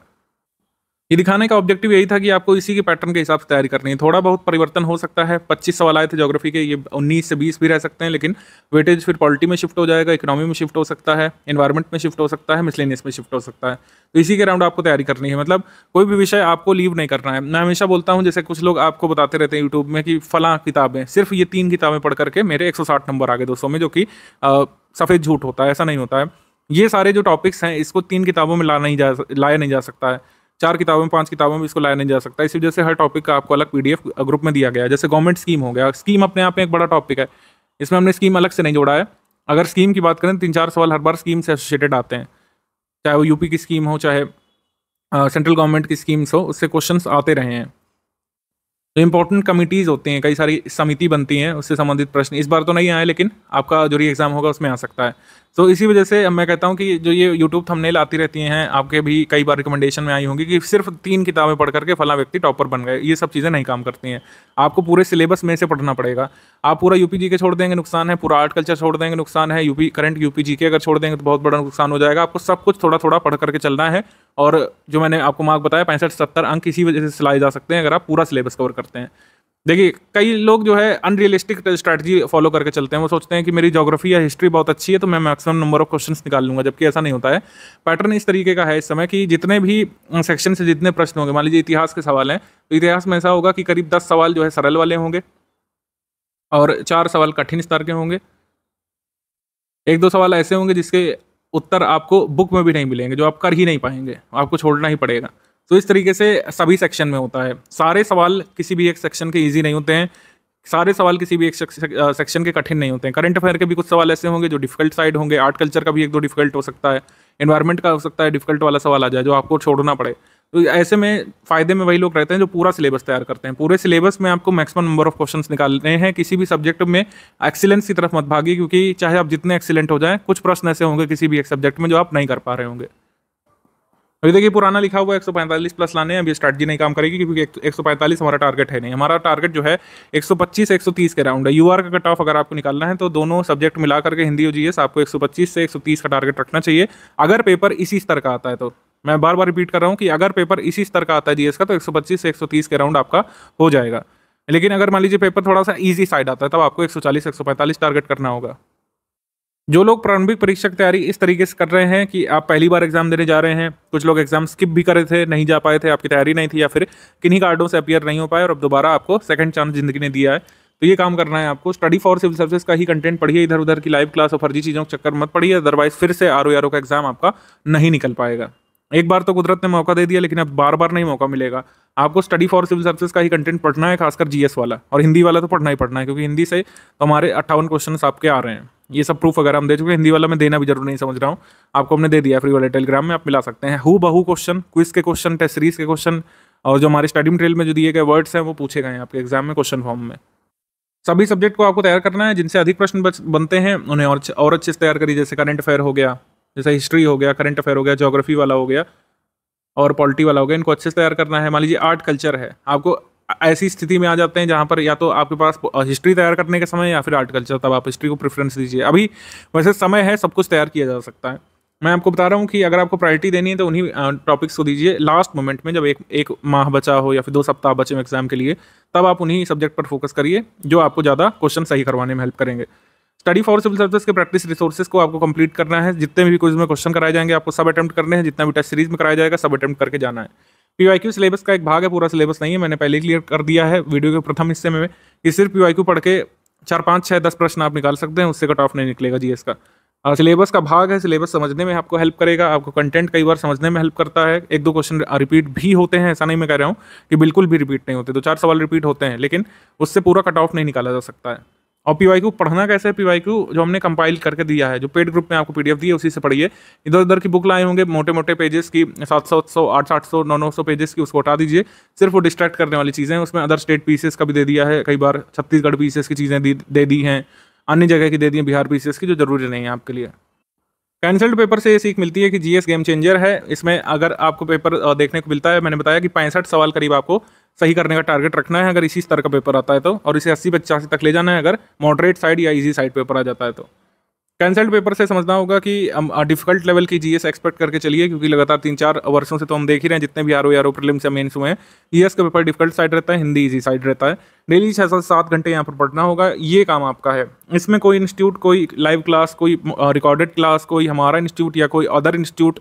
Speaker 1: ये दिखाने का ऑब्जेक्टिव यही था कि आपको इसी के पैटर्न के हिसाब से तैयारी करनी है थोड़ा बहुत परिवर्तन हो सकता है पच्चीस सवाल आए थे ज्योग्राफी के ये उन्नीस से बीस भी रह सकते हैं लेकिन वेटेज फिर पॉलिटी में शिफ्ट हो जाएगा इकोनॉमी में शिफ्ट हो सकता है इन्वायरमेंट में शिफ्ट हो सकता है मिसलेनियस में शिफ्ट हो सकता है तो इसी के अराउंड आपको तैयारी करनी है मतलब कोई भी विषय आपको लीव नहीं करना है मैं हमेशा बोलता हूँ जैसे कुछ लोग आपको बताते रहते हैं यूट्यूब में कि फला किताबें सिर्फ ये तीन किताबें पढ़ करके मेरे एक नंबर आ गए दोस्तों में जो कि सफ़ेद झूठ होता है ऐसा नहीं होता है ये सारे जो टॉपिक्स हैं इसको तीन किताबों में ला नहीं जा लाया नहीं जा सकता है चार किताबों में पांच किताबों में इसको लाया नहीं जा सकता इस वजह से हर टॉपिक का आपको अलग पीडीएफ ग्रुप में दिया गया है जैसे गवर्नमेंट स्कीम हो गया स्कीम अपने आप में एक बड़ा टॉपिक है इसमें हमने स्कीम अलग से नहीं जोड़ा है अगर स्कीम की बात करें तीन चार सवाल हर बार स्कीम से एसोसिएटेड आते हैं चाहे वो यूपी की स्कीम हो चाहे सेंट्रल गवर्नमेंट की स्कीम्स हो उससे क्वेश्चन आते रहे हैं जो इम्पोर्टेंट कमिटीज होती हैं कई सारी समिति बनती हैं उससे संबंधित प्रश्न इस बार तो नहीं आए लेकिन आपका जो री एग्ज़ाम होगा उसमें आ सकता है तो इसी वजह से मैं कहता हूँ कि जो ये यूट्यूब थंबनेल आती रहती हैं आपके भी कई बार रिकमेंडेशन में आई होंगी कि सिर्फ तीन किताबें पढ़ करके फला व्यक्ति टॉपर बन गए ये सब चीज़ें नहीं काम करती हैं आपको पूरे सिलेबस में से पढ़ना पड़ेगा आप पूरा यू के छोड़ देंगे नुकसान है पूरा आर्ट कल्चर छोड़ देंगे नुकसान है यूपी करंट यू के अगर छोड़ देंगे तो बहुत बड़ा नुकसान हो जाएगा आपको सब कुछ थोड़ा थोड़ा पढ़ करके चलना है और जो मैंने आपको मार्क बताया पैंसठ सत्तर अंक इसी वजह से सिलाए जा सकते हैं अगर आप पूरा सिलेबस कवर करते हैं देखिए कई लोग जो है अनरियलिस्टिक स्ट्रैटेजी फॉलो करके चलते हैं वो सोचते हैं कि मेरी जोग्राफी या हिस्ट्री बहुत अच्छी है तो मैं मैक्सिमम नंबर ऑफ क्वेश्चन निकाल लूँगा जबकि ऐसा नहीं होता है पैटर्न इस तरीके का है इस समय कि जितने भी सेक्शन से जितने प्रश्न होंगे मान लीजिए इतिहास के सवाल हैं तो इतिहास में ऐसा होगा कि करीब दस सवाल जो है सरल वाले होंगे और चार सवाल कठिन स्तर के होंगे एक दो सवाल ऐसे होंगे जिसके उत्तर आपको बुक में भी नहीं मिलेंगे जो आप कर ही नहीं पाएंगे आपको छोड़ना ही पड़ेगा तो इस तरीके से सभी सेक्शन में होता है सारे सवाल किसी भी एक सेक्शन के ईजी नहीं होते हैं सारे सवाल किसी भी एक सेक्शन के कठिन नहीं होते हैं करंट अफेयर के भी कुछ सवाल ऐसे होंगे जो डिफिकल्ट साइड होंगे आर्ट कल्चर का भी एक दो डिफिकल्ट हो सकता है इन्वायरमेंट का हो सकता है डिफिकल्ट वाला सवाल आ जाए जो आपको छोड़ना पड़े तो ऐसे में फ़ायदे में वही लोग रहते हैं जो पूरा सिलेबस तैयार करते हैं पूरे सिलेबस में आपको मैक्सिमम नंबर ऑफ क्वेश्चंस निकालने हैं किसी भी सब्जेक्ट में एक्सीलेंस की तरफ मत भागी क्योंकि चाहे आप जितने एक्सीलेंट हो जाएं कुछ प्रश्न ऐसे होंगे किसी भी एक सब्जेक्ट में जो आप नहीं कर पा रहे होंगे अभी देखिए पुराना लिखा हुआ एक सौ पैंतालीस प्लस लाने अभी स्ट्रैटजी नहीं काम करेगी क्योंकि एक सौ पैंतालीस हमारा टारगेट है नहीं हमारा टारगेट जो है एक सौ पच्चीस एक सौ तीस के राउंड है यू आर का कट ऑफ अगर आपको निकालना है तो दोनों सब्जेक्ट मिला करके हिंदी और जीएस आपको एक सौ पच्चीस से एक सौ तीस का टारगेट रखना चाहिए अगर पेपर इसी स्तर का आता है तो मैं बार बार रिपीट कर रहा हूँ कि अगर पेपर इसी स्तर का आता है जीएस का तो 125 से 130 के राउंड आपका हो जाएगा लेकिन अगर मान लीजिए पेपर थोड़ा सा ईजी साइड आता है तब आपको 140 145 टारगेट करना होगा जो लोग प्रारंभिक परीक्षा की तैयारी इस तरीके से कर रहे हैं कि आप पहली बार एग्जाम देने जा रहे हैं कुछ लोग एग्जाम स्किप भी करे थे नहीं जा पाए थे आपकी तैयारी नहीं थी या फिर किन्हीं कार्डों से अपियर नहीं हो पाए और अब दोबारा आपको सेकंड चांस जिंदगी ने दिया है तो ये काम करना है आपको स्टडी फॉर सिविल सर्विस का ही कंटेंट पढ़िए इधर उधर की लाइव क्लास और फर्जी चीज़ों के चक्कर मत पढ़िए अदरवाइज फिर से आर ओ का एग्जाम आपका नहीं निकल पाएगा एक बार तो कुदरत ने मौका दे दिया लेकिन अब बार बार नहीं मौका मिलेगा आपको स्टडी फॉर सिविल सर्विस का ही कंटेंट पढ़ना है खासकर जीएस वाला और हिंदी वाला तो पढ़ना ही पढ़ना है क्योंकि हिंदी से तो हमारे अट्ठावन क्वेश्चन आपके आ रहे हैं ये सब प्रूफ अगर हम दे चुके हिंदी वाला मैं देना भी जरूर नहीं समझ रहा हूँ आपको हमने दे दिया फ्री वाले टेलीग्राम में आप मिला सकते हैं हु बहू क्वेश्चन क्विज के क्वेश्चन टेस्ट सीरीज के क्वेश्चन और जो हमारे स्टडी मटेरियल में जो दिए गए वर्ड्स हैं वो पूछे गए हैं आपके एग्जाम में क्वेश्चन फॉर्म में सभी सब्जेक्ट को आपको तैयार करना है जिनसे अधिक प्रश्न बनते हैं उन्हें और अच्छे से तैयार करिए जैसे करंट अफेयर हो गया जैसा हिस्ट्री हो गया करंट अफेयर हो गया जोग्राफी वाला हो गया और पॉलिटी वाला हो गया इनको अच्छे से तैयार करना है मान लीजिए आर्ट कल्चर है आपको ऐसी स्थिति में आ जाते हैं जहाँ पर या तो आपके पास हिस्ट्री तैयार करने का समय या फिर आर्ट कल्चर तब आप हिस्ट्री को प्रेफरेंस दीजिए अभी वैसे समय है सब कुछ तैयार किया जा सकता है मैं आपको बता रहा हूँ कि अगर आपको प्रायोरिटी देनी है तो उन्हीं टॉपिक्स को दीजिए लास्ट मोमेंट में जब एक एक माह बचा हो या फिर दो सप्ताह बचे हो एग्जाम के लिए तब आप उन्हीं सब्जेक्ट पर फोकस करिए जो आपको ज़्यादा क्वेश्चन सही करवाने में हेल्प करेंगे स्टडी फॉर सिविल सर्विस के प्रैक्टिस रिसोर्सेज को आपको कंप्लीट करना है जितने भी कुछ में क्वेश्चन कराए जाएंगे आपको सब अटैम्प्ट करने हैं जितना भी टेस्ट सीरीज में कराया जाएगा सब अटैम्प्ट करके जाना है पी वाई क्यू सिलेबस का एक भाग है पूरा सिलेबस नहीं है मैंने पहले क्लियर कर दिया है वीडियो के प्रथम हिस्से में कि सिर्फ पी वाई क्यू पढ़ के चार पाँच छः दस प्रश्न आप निकाल सकते हैं उससे कट ऑफ नहीं निकलेगा एस का सिलेबस का भाग है सिलेबस समझने में आपको हेल्प करेगा आपको कंटेंट कई बार समझने में हेल्प करता है एक दो क्वेश्चन रिपीट भी होते हैं ऐसा नहीं मैं कह रहा हूँ कि बिल्कुल भी रिपीट नहीं होते दो चार सवाल रिपीट होते हैं लेकिन उससे पूरा कट ऑफ नहीं निकाला जा सकता है और पी वाई पढ़ना कैसे है पी जो हमने कंपाइल करके दिया है जो पेड ग्रुप में आपको पीडीएफ दी है उसी से पढ़िए इधर उधर की बुक लाए होंगे मोटे मोटे पेजेस की सात सौ सौ आठ साठ सौ नौ नौ सौ पेजेस की उसको हटा दीजिए सिर्फ वो डिस्ट्रैक्ट करने वाली चीज़ें हैं उसमें अदर स्टेट पीसेस का भी दे दिया है कई बार छत्तीसगढ़ पीसेस की चीज़ें दे दी हैं अन्य जगह की दे दी हैं बिहार पीसेस की जो ज़रूरी नहीं है आपके लिए कैंसल्ड पेपर से ये सीख मिलती है कि जीएस गेम चेंजर है इसमें अगर आपको पेपर देखने को मिलता है मैंने बताया कि पैंसठ सवाल करीब आपको सही करने का टारगेट रखना है अगर इसी स्तर का पेपर आता है तो और इसे अस्सी पचासी तक ले जाना है अगर मॉडरेट साइड या इजी साइड पेपर आ जाता है तो कैंसल्ड पेपर से समझना होगा कि डिफिकल्ट लेवल की जीएस एक्सपेक्ट करके चलिए क्योंकि लगातार तीन चार वर्षों से तो हम देख ही रहे हैं जितने भी R O R O prelims या मेन्स हुए हैं जीएस का पेपर डिफिकल्ट साइड रहता है हिंदी इजी साइड रहता है डेली छः सात सात घंटे यहाँ पर पढ़ना होगा ये काम आपका है इसमें कोई इंस्टीट्यूट कोई लाइव क्लास कोई रिकॉर्डेड क्लास कोई हमारा इंस्टीट्यूट या कोई अदर इंस्टीट्यूट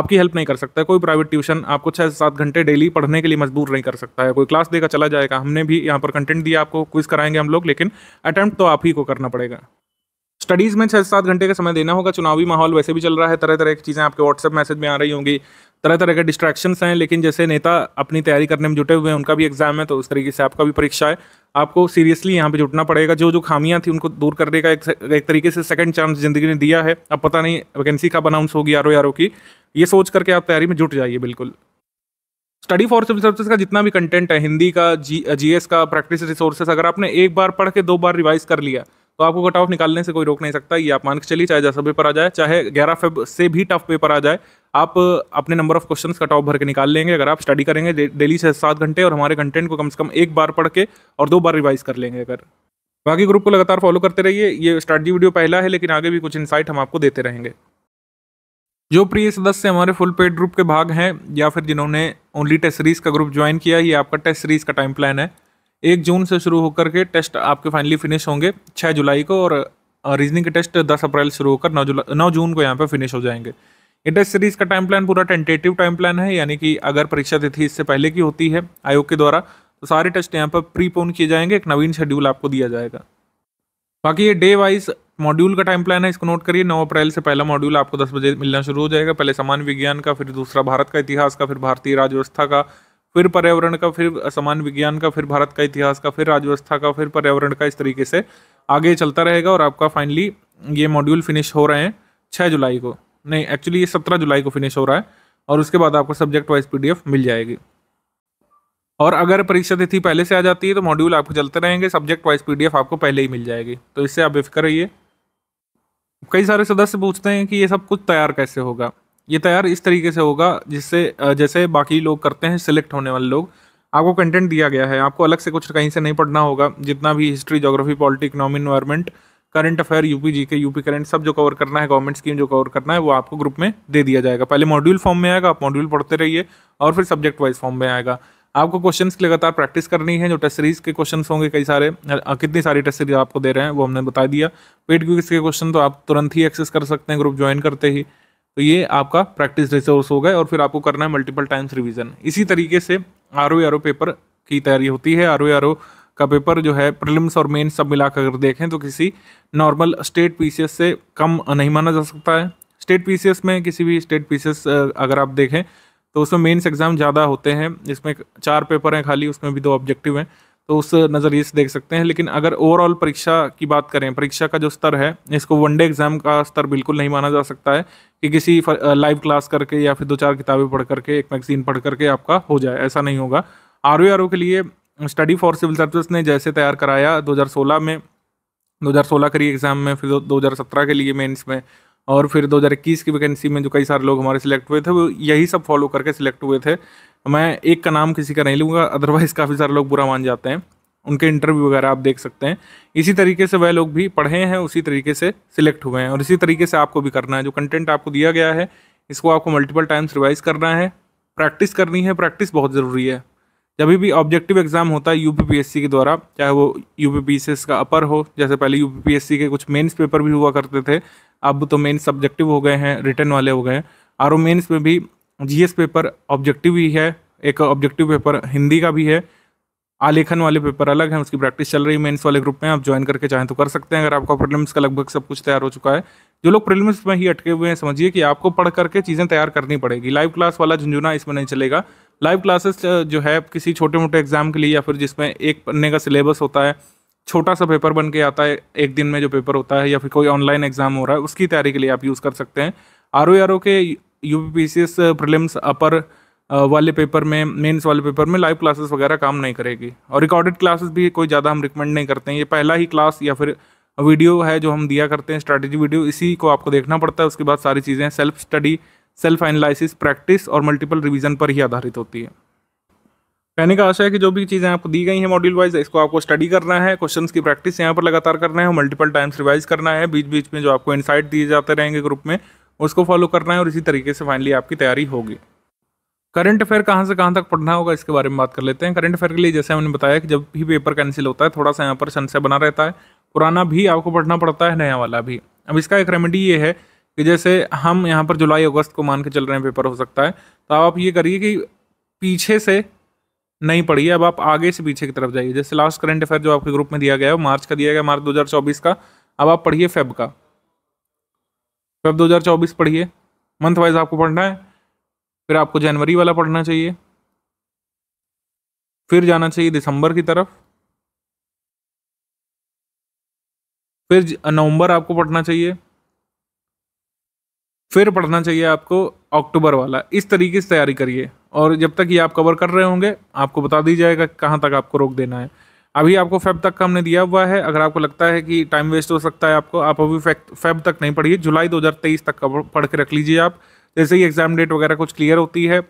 Speaker 1: आपकी हेल्प नहीं कर सकता कोई प्राइवेट ट्यूशन आपको छः से सात घंटे डेली पढ़ने के लिए मजबूर नहीं कर सकता है कोई क्लास देगा चला जाएगा हमने भी यहाँ पर कंटेंट दिया आपको क्विज कराएंगे हम लोग लेकिन अटैम्प्ट तो आप ही को करना पड़ेगा स्टडीज़ में छः सात घंटे का समय देना होगा चुनावी माहौल वैसे भी चल रहा है तरह तरह की चीज़ें आपके व्हाट्सएप मैसेज में आ रही होंगी तरह तरह के डिस्ट्रैक्शंस हैं लेकिन जैसे नेता अपनी तैयारी करने में जुटे हुए हैं उनका भी एग्जाम है तो उस तरीके से आपका भी परीक्षा है आपको सीरियसली यहाँ पे जुटना पड़ेगा जो जो खामियाँ थी उनको दूर करने का एक, एक तरीके से सेकंड चांस जिंदगी ने दिया है अब पता नहीं वैकेंसी कब अनाउंस होगी ओ यारो की ये सोच करके आप तैयारी में जुट जाइए बिल्कुल स्टडी फॉर सिविल सर्विस का जितना भी कंटेंट है हिंदी का जी जीएस का प्रैक्टिस रिसोर्सेस अगर आपने एक बार पढ़ के दो बार रिवाइज कर लिया तो आपको कट ऑफ निकालने से कोई रोक नहीं सकता ये आप मान के चलिए चाहे जैसा पेपर आ जाए चाहे ग्यारह फेब से भी टफ पेपर आ जाए आप अपने number of questions cut off भर के निकाल लेंगे अगर आप स्टडी करेंगे डेली से सात घंटे और हमारे कंटेंट को कम से कम एक बार पढ़ के और दो बार रिवाइज कर लेंगे अगर बाकी ग्रुप को लगातार फॉलो करते रहिए ये स्ट्रैटी वीडियो पहला है लेकिन आगे भी कुछ इंसाइट हम आपको देते रहेंगे जो प्रिय सदस्य हमारे फुल पेड ग्रुप के भाग हैं या फिर जिन्होंने ओनली टेस्ट सीरीज़ का ग्रुप ज्वाइन किया ये आपका टेस्ट सीरीज़ का टाइम प्लान है एक जून से शुरू होकर के टेस्ट आपके फाइनली फिनिश होंगे छः जुलाई को और रीजनिंग के टेस्ट दस अप्रैल शुरू होकर नौ जुलाई नौ जून को यहाँ पर फिनिश हो जाएंगे इंटेस्ट सीरीज़ का टाइम प्लान पूरा टेंटेटिव टाइम प्लान है यानी कि अगर परीक्षा तिथि इससे पहले की होती है आयोग के द्वारा तो सारे टेस्ट यहाँ पर प्रीपोन किए जाएंगे एक नवीन शेड्यूल आपको दिया जाएगा बाकी ये डे वाइज मॉड्यूल का टाइम प्लान है इसको नोट करिए नौ अप्रैल से पहला मॉड्यूल आपको दस बजे मिलना शुरू हो जाएगा पहले सामान्य विज्ञान का फिर दूसरा भारत का इतिहास का फिर भारतीय राजव्यवस्था का फिर पर्यावरण का फिर समान विज्ञान का फिर भारत का इतिहास का फिर राजव्यवस्था का फिर पर्यावरण का इस तरीके से आगे चलता रहेगा और आपका फाइनली ये मॉड्यूल फिनिश हो रहे हैं छः जुलाई को नहीं एक्चुअली ये सत्रह जुलाई को फिनिश हो रहा है और उसके बाद आपको सब्जेक्ट वाइज पी मिल जाएगी और अगर परीक्षा तिथि पहले से आ जाती है तो मॉड्यूल आपको चलते रहेंगे सब्जेक्ट वाइज पी आपको पहले ही मिल जाएगी तो इससे आप बेफिक्र रहिए कई सारे सदस्य पूछते हैं कि ये सब कुछ तैयार कैसे होगा ये तैयार इस तरीके से होगा जिससे जैसे बाकी लोग करते हैं सिलेक्ट होने वाले लोग आपको कंटेंट दिया गया है आपको अलग से कुछ कहीं से नहीं पढ़ना होगा जितना भी history geography polity economy environment current affair UP G K UP current सब जो कवर करना है गवर्नमेंट स्कीम जो कवर करना है वो आपको ग्रुप में दे दिया जाएगा पहले मॉड्यूल फॉर्म में आएगा आप मॉड्यूल पढ़ते रहिए और फिर सब्जेक्ट वाइज फॉर्म में आएगा आपको क्वेश्चन की लगातार प्रैक्टिस करनी है जो टेस्ट सीरीज के क्वेश्चन होंगे कई सारे कितनी सारी टेस्ट सीरीज आपको दे रहे हैं वो हमने बता दिया पेड क्यूज के क्वेश्चन तो आप तुरंत ही एक्सेस कर सकते हैं ग्रुप ज्वाइन करते ही तो ये आपका प्रैक्टिस रिसोर्स हो गए और फिर आपको करना है मल्टीपल टाइम्स रिविजन इसी तरीके से R O R O paper की तैयारी होती है आर ओ आर ओ का पेपर जो है प्रिलिम्स और मेन सब मिलाकर अगर देखें तो किसी नॉर्मल स्टेट एस से कम नहीं माना जा सकता है स्टेट एस में किसी भी स्टेट एस अगर आप देखें तो उसमें मेन्स एग्ज़ाम ज़्यादा होते हैं इसमें चार पेपर हैं खाली उसमें भी दो ऑब्जेक्टिव हैं तो उस नज़रिए से देख सकते हैं लेकिन अगर ओवरऑल परीक्षा की बात करें परीक्षा का जो स्तर है इसको वनडे एग्ज़ाम का स्तर बिल्कुल नहीं माना जा सकता है कि किसी लाइव क्लास करके या फिर दो चार किताबें पढ़ करके एक मैगजीन पढ़ करके आपका हो जाए ऐसा नहीं होगा आर ओ आर ओ के लिए स्टडी फॉर सिविल सर्विस ने जैसे तैयार कराया 2016 में 2016 के एग्ज़ाम में फिर 2017 के लिए मेंस में और फिर 2021 की वैकेंसी में जो कई सारे लोग हमारे सिलेक्ट हुए थे वो यही सब फॉलो करके सिलेक्ट हुए थे मैं एक का नाम किसी का नहीं लूँगा अदरवाइज़ काफ़ी सारे लोग बुरा मान जाते हैं उनके इंटरव्यू वगैरह आप देख सकते हैं इसी तरीके से वह लोग भी पढ़े हैं उसी तरीके से सिलेक्ट हुए हैं और इसी तरीके से आपको भी करना है जो कंटेंट आपको दिया गया है इसको आपको मल्टीपल टाइम्स रिवाइज करना है प्रैक्टिस करनी है प्रैक्टिस बहुत ज़रूरी है जब भी ऑब्जेक्टिव एग्ज़ाम होता है यू के द्वारा चाहे वो यू का अपर हो जैसे पहले यू के कुछ मेन्स पेपर भी हुआ करते थे अब तो मेन्स सब्जेक्टिव हो गए हैं रिटर्न वाले हो गए हैं आर ओ मेन्स में भी जीएस पेपर ऑब्जेक्टिव ही है एक ऑब्जेक्टिव पेपर हिंदी का भी है आलेखन वाले पेपर अलग हैं उसकी प्रैक्टिस चल रही है मेंस वाले ग्रुप में आप ज्वाइन करके चाहें तो कर सकते हैं अगर आपका प्रिलिम्स का लगभग सब कुछ तैयार हो चुका है जो लोग प्रिलिम्स में ही अटके हुए हैं समझिए कि आपको पढ़ करके चीज़ें तैयार करनी पड़ेगी लाइव क्लास वाला झुंझुना इसमें नहीं चलेगा लाइव क्लासेस जो है किसी छोटे मोटे एग्जाम के लिए या फिर जिसमें एक पन्ने का सिलेबस होता है छोटा सा पेपर बन के आता है एक दिन में जो पेपर होता है या फिर कोई ऑनलाइन एग्जाम हो रहा है उसकी तैयारी के लिए आप यूज़ कर सकते हैं आर ओ के यू पी प्रीलिम्स अपर वाले पेपर में मेंस वाले पेपर में लाइव क्लासेस वगैरह काम नहीं करेगी और रिकॉर्डेड क्लासेस भी कोई ज़्यादा हम रिकमेंड नहीं करते हैं ये पहला ही क्लास या फिर वीडियो है जो हम दिया करते हैं स्ट्रैटेजी वीडियो इसी को आपको देखना पड़ता है उसके बाद सारी चीज़ें self study self analysis practice और मल्टीपल रिविजन पर ही आधारित होती है कहने का आशा है कि जो भी चीज़ें आपको दी गई हैं मॉड्यूल वाइज इसको आपको स्टडी करना है क्वेश्चंस की प्रैक्टिस यहाँ पर लगातार करना है मल्टीपल टाइम्स रिवाइज करना है बीच बीच में जो आपको इनसाइट दिए जाते रहेंगे ग्रुप में उसको फॉलो करना है और इसी तरीके से फाइनली आपकी तैयारी होगी करंट अफेयर कहाँ से कहाँ तक पढ़ना होगा इसके बारे में बात कर लेते हैं करंट अफेयर के लिए जैसे हमने बताया कि जब भी पेपर कैंसिल होता है थोड़ा सा यहाँ पर संशय बना रहता है पुराना भी आपको पढ़ना पड़ता है नया वाला भी अब इसका एक रेमेडी ये है कि जैसे हम यहाँ पर जुलाई अगस्त को मान के चल रहे हैं पेपर हो सकता है तो आप ये करिए कि पीछे से नहीं पढ़िए अब आप आगे से पीछे की तरफ जाइए जैसे लास्ट करंट अफेयर जो आपके ग्रुप में दिया गया है मार्च का दिया गया मार्च 2024 का अब आप पढ़िए फेब का फेब तो 2024 पढ़िए मंथ वाइज आपको पढ़ना है फिर आपको जनवरी वाला पढ़ना चाहिए फिर जाना चाहिए दिसंबर की तरफ फिर नवंबर आपको पढ़ना चाहिए फिर पढ़ना चाहिए आपको अक्टूबर वाला इस तरीके से तैयारी करिए और जब तक ये आप कवर कर रहे होंगे आपको बता दी जाएगा कहाँ तक आपको रोक देना है अभी आपको फेब तक का हमने दिया हुआ है अगर आपको लगता है कि टाइम वेस्ट हो सकता है आपको आप अभी फेब तक नहीं पढ़िए जुलाई 2023 तक का पढ़ के रख लीजिए आप जैसे ही एग्ज़ाम डेट वगैरह कुछ क्लियर होती है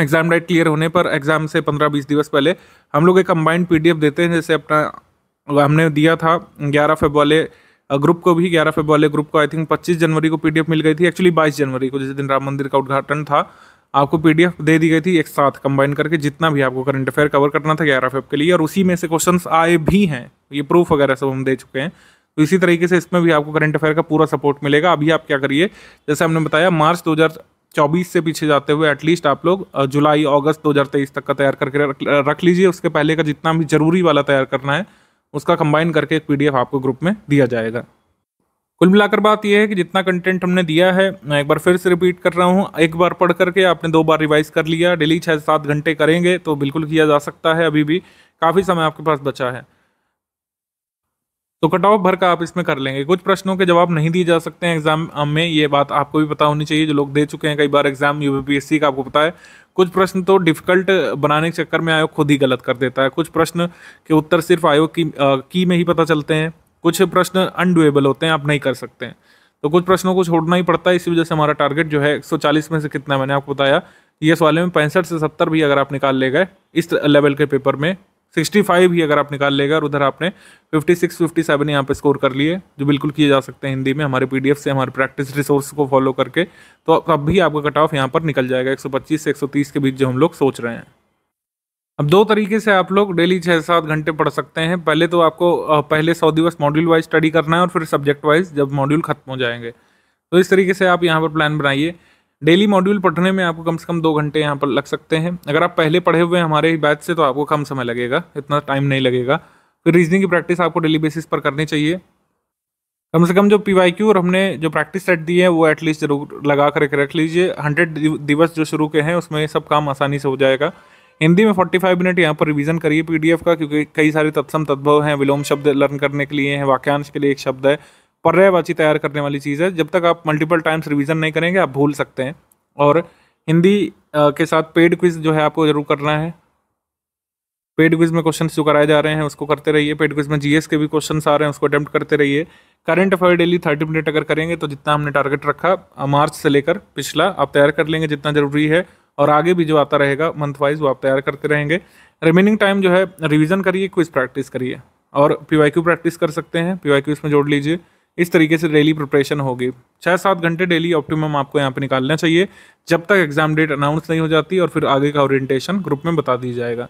Speaker 1: एग्ज़ाम डेट क्लियर होने पर एग्ज़ाम से पंद्रह बीस दिवस पहले हम लोग एक कम्बाइंड पी देते हैं जैसे अपना हमने दिया था ग्यारह फेब वाले ग्रुप को भी ग्यारह फेब वाले ग्रुप को आई थिंक पच्चीस जनवरी को पी मिल गई थी एक्चुअली बाईस जनवरी को जिस दिन राम मंदिर का उद्घाटन था आपको पी दे दी गई थी एक साथ कंबाइन करके जितना भी आपको करंट अफेयर कवर करना था ग्यारह फेब के लिए और उसी में से क्वेश्चन आए भी हैं ये प्रूफ वगैरह सब हम दे चुके हैं तो इसी तरीके से इसमें भी आपको करंट अफेयर का पूरा सपोर्ट मिलेगा अभी आप क्या करिए जैसे हमने बताया मार्च 2024 से पीछे जाते हुए एटलीस्ट आप लोग जुलाई अगस्त 2023 तक का तैयार करके रख लीजिए उसके पहले का जितना भी जरूरी वाला तैयार करना है उसका कंबाइन करके एक पीडीएफ आपको ग्रुप में दिया जाएगा कुल मिलाकर बात यह है कि जितना कंटेंट हमने दिया है मैं एक बार फिर से रिपीट कर रहा हूँ एक बार पढ़ करके आपने दो बार रिवाइज कर लिया डेली छः सात घंटे करेंगे तो बिल्कुल किया जा सकता है अभी भी काफ़ी समय आपके पास बचा है तो कट ऑफ भर का आप इसमें कर लेंगे कुछ प्रश्नों के जवाब नहीं दिए जा सकते हैं एग्जाम में ये बात आपको भी पता होनी चाहिए जो लोग दे चुके हैं कई बार एग्जाम यू का आपको पता है कुछ प्रश्न तो डिफिकल्ट बनाने के चक्कर में आयोग खुद ही गलत कर देता है कुछ प्रश्न के उत्तर सिर्फ आयोग की आ, की में ही पता चलते हैं कुछ प्रश्न अनडुएबल होते हैं आप नहीं कर सकते हैं तो कुछ प्रश्नों को छोड़ना ही पड़ता है इसी वजह से हमारा टारगेट जो है एक में से कितना मैंने आपको बताया ये सवाले में पैंसठ से सत्तर भी अगर आप निकाल ले गए इस लेवल के पेपर में 65 ही अगर आप निकाल लेगा और उधर आपने 56, 57 यहाँ पे स्कोर कर लिए जो बिल्कुल किए जा सकते हैं हिंदी में हमारे पी से हमारे प्रैक्टिस रिसोर्स को फॉलो करके तो अब भी आपका कट ऑफ यहाँ पर निकल जाएगा 125 से 130 के बीच जो हम लोग सोच रहे हैं अब दो तरीके से आप लोग डेली छः सात घंटे पढ़ सकते हैं पहले तो आपको पहले सौ दिवस मॉड्यूल वाइज स्टडी करना है और फिर सब्जेक्ट वाइज जब मॉड्यूल खत्म हो जाएंगे तो इस तरीके से आप यहाँ पर प्लान बनाइए डेली मॉड्यूल पढ़ने में आपको कम से कम दो घंटे यहाँ पर लग सकते हैं अगर आप पहले पढ़े हुए हमारे ही बैच से तो आपको कम समय लगेगा इतना टाइम नहीं लगेगा फिर रीजनिंग की प्रैक्टिस आपको डेली बेसिस पर करनी चाहिए कम से कम जो पी वाई क्यू और हमने जो प्रैक्टिस सेट दी है वो एटलीस्ट जरूर लगा करके रख लीजिए हंड्रेड दिवस जो शुरू के हैं उसमें सब काम आसानी से हो जाएगा हिंदी में 45 मिनट यहाँ पर रिवीजन करिए पीडीएफ का क्योंकि कई सारे तत्सम तद्भव हैं विलोम शब्द लर्न करने के लिए हैं वाक्यांश के लिए एक शब्द है पर्यायवाची तैयार करने वाली चीज़ है जब तक आप मल्टीपल टाइम्स रिवीजन नहीं करेंगे आप भूल सकते हैं और हिंदी के साथ पेड क्विज जो है आपको जरूर करना है पेड क्विज में क्वेश्चन जो कराए जा रहे हैं उसको करते रहिए पेड क्विज में जीएस के भी क्वेश्चन आ रहे हैं उसको अटैम्प्ट करते रहिए current affair daily thirty minute अगर करेंगे तो जितना हमने टारगेट रखा मार्च से लेकर पिछला आप तैयार कर लेंगे जितना जरूरी है और आगे भी जो आता रहेगा मंथ वाइज वो आप तैयार करते रहेंगे रिमेनिंग टाइम जो है रिविजन करिए क्विज प्रैक्टिस करिए और पी वाई क्यू प्रैक्टिस कर सकते हैं पी वाई क्यू इसमें जोड़ लीजिए इस तरीके से डेली प्रिपरेशन होगी छः सात घंटे डेली ऑप्टिमम आपको यहाँ पे निकालना चाहिए जब तक एग्जाम डेट अनाउंस नहीं हो जाती और फिर आगे का ओरिएंटेशन ग्रुप में बता दी जाएगा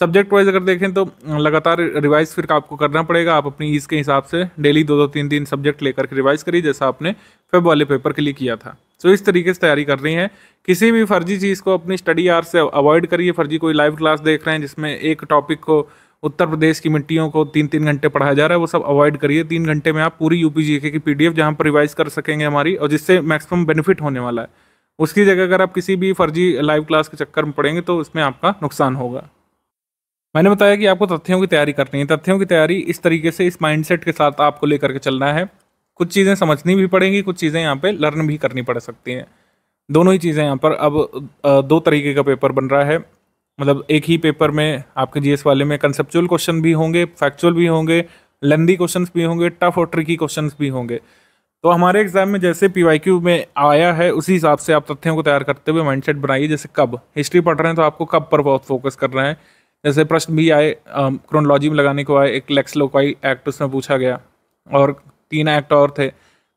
Speaker 1: सब्जेक्ट वाइज अगर देखें तो लगातार रिवाइज फिर आपको करना पड़ेगा आप अपनी ईज के हिसाब से डेली दो दो तीन तीन सब्जेक्ट लेकर के रिवाइज करिए जैसा आपने फेब वाले पेपर के लिए किया था सो इस तरीके से तैयारी कर रही है किसी भी फर्जी चीज़ को अपनी स्टडी आर से अवॉइड करिए फर्जी कोई लाइव क्लास देख रहे हैं जिसमें एक टॉपिक को उत्तर प्रदेश की मिट्टियों को तीन तीन घंटे पढ़ाया जा रहा है वो सब अवॉइड करिए तीन घंटे में आप पूरी यू पी की पी डी पर रिवाइज कर सकेंगे हमारी और जिससे मैक्सिमम बेनिफिट होने वाला है उसकी जगह अगर आप किसी भी फर्जी लाइव क्लास के चक्कर में पड़ेंगे तो उसमें आपका नुकसान होगा मैंने बताया कि आपको तथ्यों की तैयारी करनी है तथ्यों की तैयारी इस तरीके से इस माइंडसेट के साथ आपको लेकर के चलना है कुछ चीज़ें समझनी भी पड़ेंगी कुछ चीज़ें यहाँ पे लर्न भी करनी पड़ सकती हैं दोनों ही चीज़ें यहाँ पर अब दो तरीके का पेपर बन रहा है मतलब एक ही पेपर में आपके जीएस वाले में कंसेप्चुअल क्वेश्चन भी होंगे फैक्चुअल भी होंगे लेंदी क्वेश्चन भी होंगे टफ और ट्रिकी क्वेश्चन भी होंगे तो हमारे एग्जाम में जैसे पी में आया है उसी हिसाब से आप तथ्यों को तैयार करते हुए माइंडसेट बनाइए जैसे कब हिस्ट्री पढ़ रहे हैं तो आपको कब पर बहुत फोकस करना है जैसे प्रश्न भी आए क्रोनोलॉजी में लगाने को आए एक लेक्स लोकाई एक्ट उसमें पूछा गया और तीन एक्ट और थे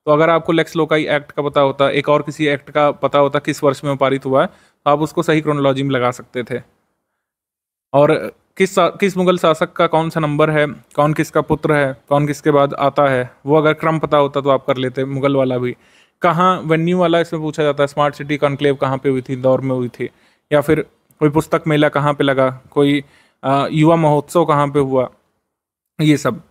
Speaker 1: तो अगर आपको लेक्स लोकाई एक्ट का पता होता एक और किसी एक्ट का पता होता किस वर्ष में पारित हुआ है तो आप उसको सही क्रोनोलॉजी में लगा सकते थे और किस किस मुगल शासक का कौन सा नंबर है कौन किसका पुत्र है कौन किसके बाद आता है वो अगर क्रम पता होता तो आप कर लेते मुगल वाला भी कहाँ वेन्यू वाला इसमें पूछा जाता है स्मार्ट सिटी कॉन्क्लेव कहाँ पे हुई थी इंदौर में हुई थी या फिर कोई पुस्तक मेला कहाँ पे लगा कोई युवा महोत्सव कहाँ पे हुआ ये सब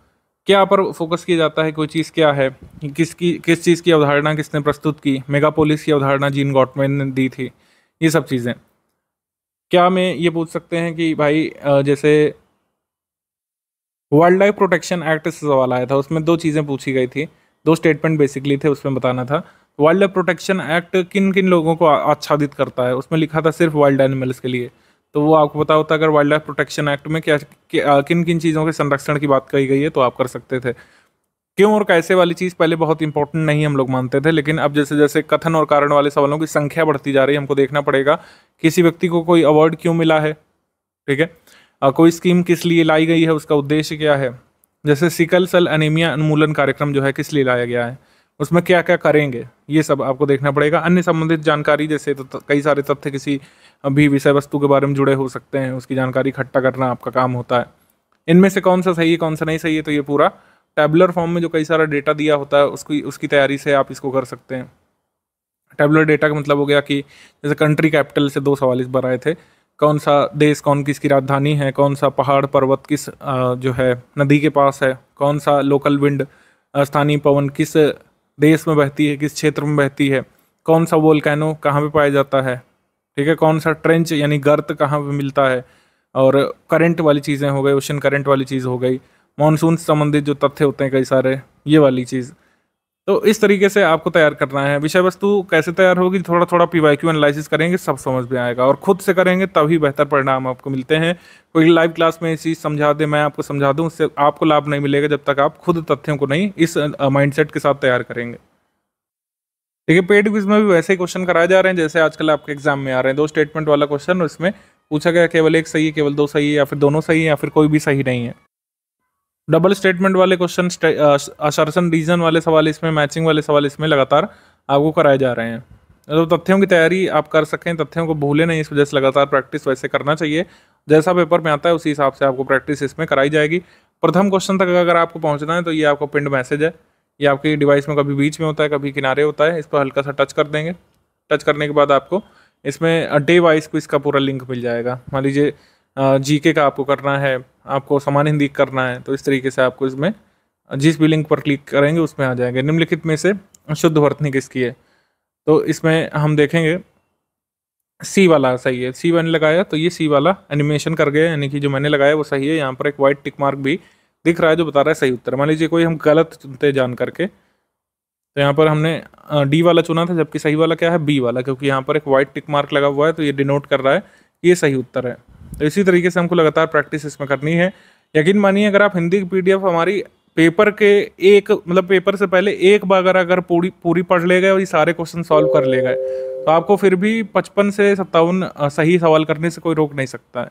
Speaker 1: क्या पर फोकस किया जाता है कोई चीज़ क्या है किसकी किस चीज़ की अवधारणा किसने प्रस्तुत की मेगापोलिस की अवधारणा जीन गॉटमैन ने दी थी ये सब चीज़ें क्या मैं ये पूछ सकते हैं कि भाई जैसे वाइल्ड लाइफ प्रोटेक्शन एक्ट से सवाल आया था उसमें दो चीज़ें पूछी गई थी दो स्टेटमेंट बेसिकली थे उसमें बताना था वाइल्ड लाइफ प्रोटेक्शन एक्ट किन किन लोगों को आच्छादित करता है उसमें लिखा था सिर्फ वाइल्ड एनिमल्स के लिए तो वो आपको पता होता अगर वाइल्ड लाइफ प्रोटेक्शन एक्ट में क्या किन किन चीज़ों के संरक्षण की बात कही गई है तो आप कर सकते थे क्यों और कैसे वाली चीज़ पहले बहुत इंपॉर्टेंट नहीं हम लोग मानते थे लेकिन अब जैसे जैसे कथन और कारण वाले सवालों की संख्या बढ़ती जा रही है हमको देखना पड़ेगा किसी व्यक्ति को कोई अवार्ड क्यों मिला है ठीक है कोई स्कीम किस लिए लाई गई है उसका उद्देश्य क्या है जैसे सिकल सेल एनीमिया उन्मूलन कार्यक्रम जो है किस लिए लाया गया है उसमें क्या क्या करेंगे ये सब आपको देखना पड़ेगा अन्य संबंधित जानकारी जैसे तो, तो, कई सारे तथ्य किसी भी विषय वस्तु के बारे में जुड़े हो सकते हैं उसकी जानकारी इकट्ठा करना आपका काम होता है इनमें से कौन सा सही है कौन सा नहीं सही है तो ये पूरा टैबलर फॉर्म में जो कई सारा डेटा दिया होता है उसकी उसकी तैयारी से आप इसको कर सकते हैं टैबलर डेटा का मतलब हो गया कि जैसे कंट्री कैपिटल से दो सवाल इस बार आए थे कौन सा देश कौन किसकी राजधानी है कौन सा पहाड़ पर्वत किस जो है नदी के पास है कौन सा लोकल विंड स्थानीय पवन किस देश में बहती है किस क्षेत्र में बहती है कौन सा वोल्कैनो कहाँ पे पाया जाता है ठीक है कौन सा ट्रेंच यानी गर्त कहाँ पे मिलता है और करंट वाली चीज़ें हो गई ओशन करंट वाली चीज़ हो गई मानसून संबंधित जो तथ्य होते हैं कई सारे ये वाली चीज़ तो इस तरीके से आपको तैयार करना है विषय वस्तु कैसे तैयार होगी थोड़ा थोड़ा पी वाई क्यू एनालिसिस करेंगे सब समझ में आएगा और खुद से करेंगे तभी बेहतर परिणाम आपको मिलते हैं कोई लाइव क्लास में चीज़ समझा दे मैं आपको समझा दूँ उससे आपको लाभ नहीं मिलेगा जब तक आप खुद तथ्यों को नहीं इस माइंडसेट के साथ तैयार करेंगे देखिए पेड क्विज में भी वैसे ही क्वेश्चन कराए जा रहे हैं जैसे आजकल आपके एग्जाम में आ रहे हैं दो स्टेटमेंट वाला क्वेश्चन उसमें पूछा गया केवल एक सही है केवल दो सही है या फिर दोनों सही है या फिर कोई भी सही नहीं है डबल स्टेटमेंट वाले क्वेश्चन असरसन रीजन वाले सवाल इसमें मैचिंग वाले सवाल इसमें लगातार आपको कराए जा रहे हैं तो तथ्यों की तैयारी आप कर सकें तथ्यों को भूले नहीं इस वजह से लगातार प्रैक्टिस वैसे करना चाहिए जैसा पेपर में आता है उसी हिसाब से आपको प्रैक्टिस इसमें कराई जाएगी प्रथम क्वेश्चन तक अगर आपको पहुंचना है तो ये आपको पिंड मैसेज है ये आपके डिवाइस में कभी बीच में होता है कभी किनारे होता है इस पर हल्का सा टच कर देंगे टच करने के बाद आपको इसमें डे uh, वाइज को इसका पूरा लिंक मिल जाएगा मान लीजिए जी uh, का आपको करना है आपको समान हिंदी करना है तो इस तरीके से आपको इसमें जिस भी लिंक पर क्लिक करेंगे उसमें आ जाएंगे निम्नलिखित में से शुद्ध वर्तनी किसकी है तो इसमें हम देखेंगे सी वाला सही है सी मैंने लगाया तो ये सी वाला एनिमेशन कर गया यानी कि जो मैंने लगाया वो सही है यहाँ पर एक वाइट टिक मार्क भी दिख रहा है जो बता रहा है सही उत्तर मान लीजिए कोई हम गलत चुनते जान करके तो यहाँ पर हमने डी वाला चुना था जबकि सही वाला क्या है बी वाला क्योंकि यहाँ पर एक वाइट टिक मार्क लगा हुआ है तो ये डिनोट कर रहा है ये सही उत्तर है तो इसी तरीके से हमको लगातार प्रैक्टिस इसमें करनी है यकीन मानिए अगर आप हिंदी की पीडीएफ हमारी पेपर के एक मतलब पेपर से पहले एक बार अगर अगर पूरी पूरी पढ़ ले गए और ये सारे क्वेश्चन सॉल्व कर ले गए तो आपको फिर भी पचपन से सत्तावन सही सवाल करने से कोई रोक नहीं सकता है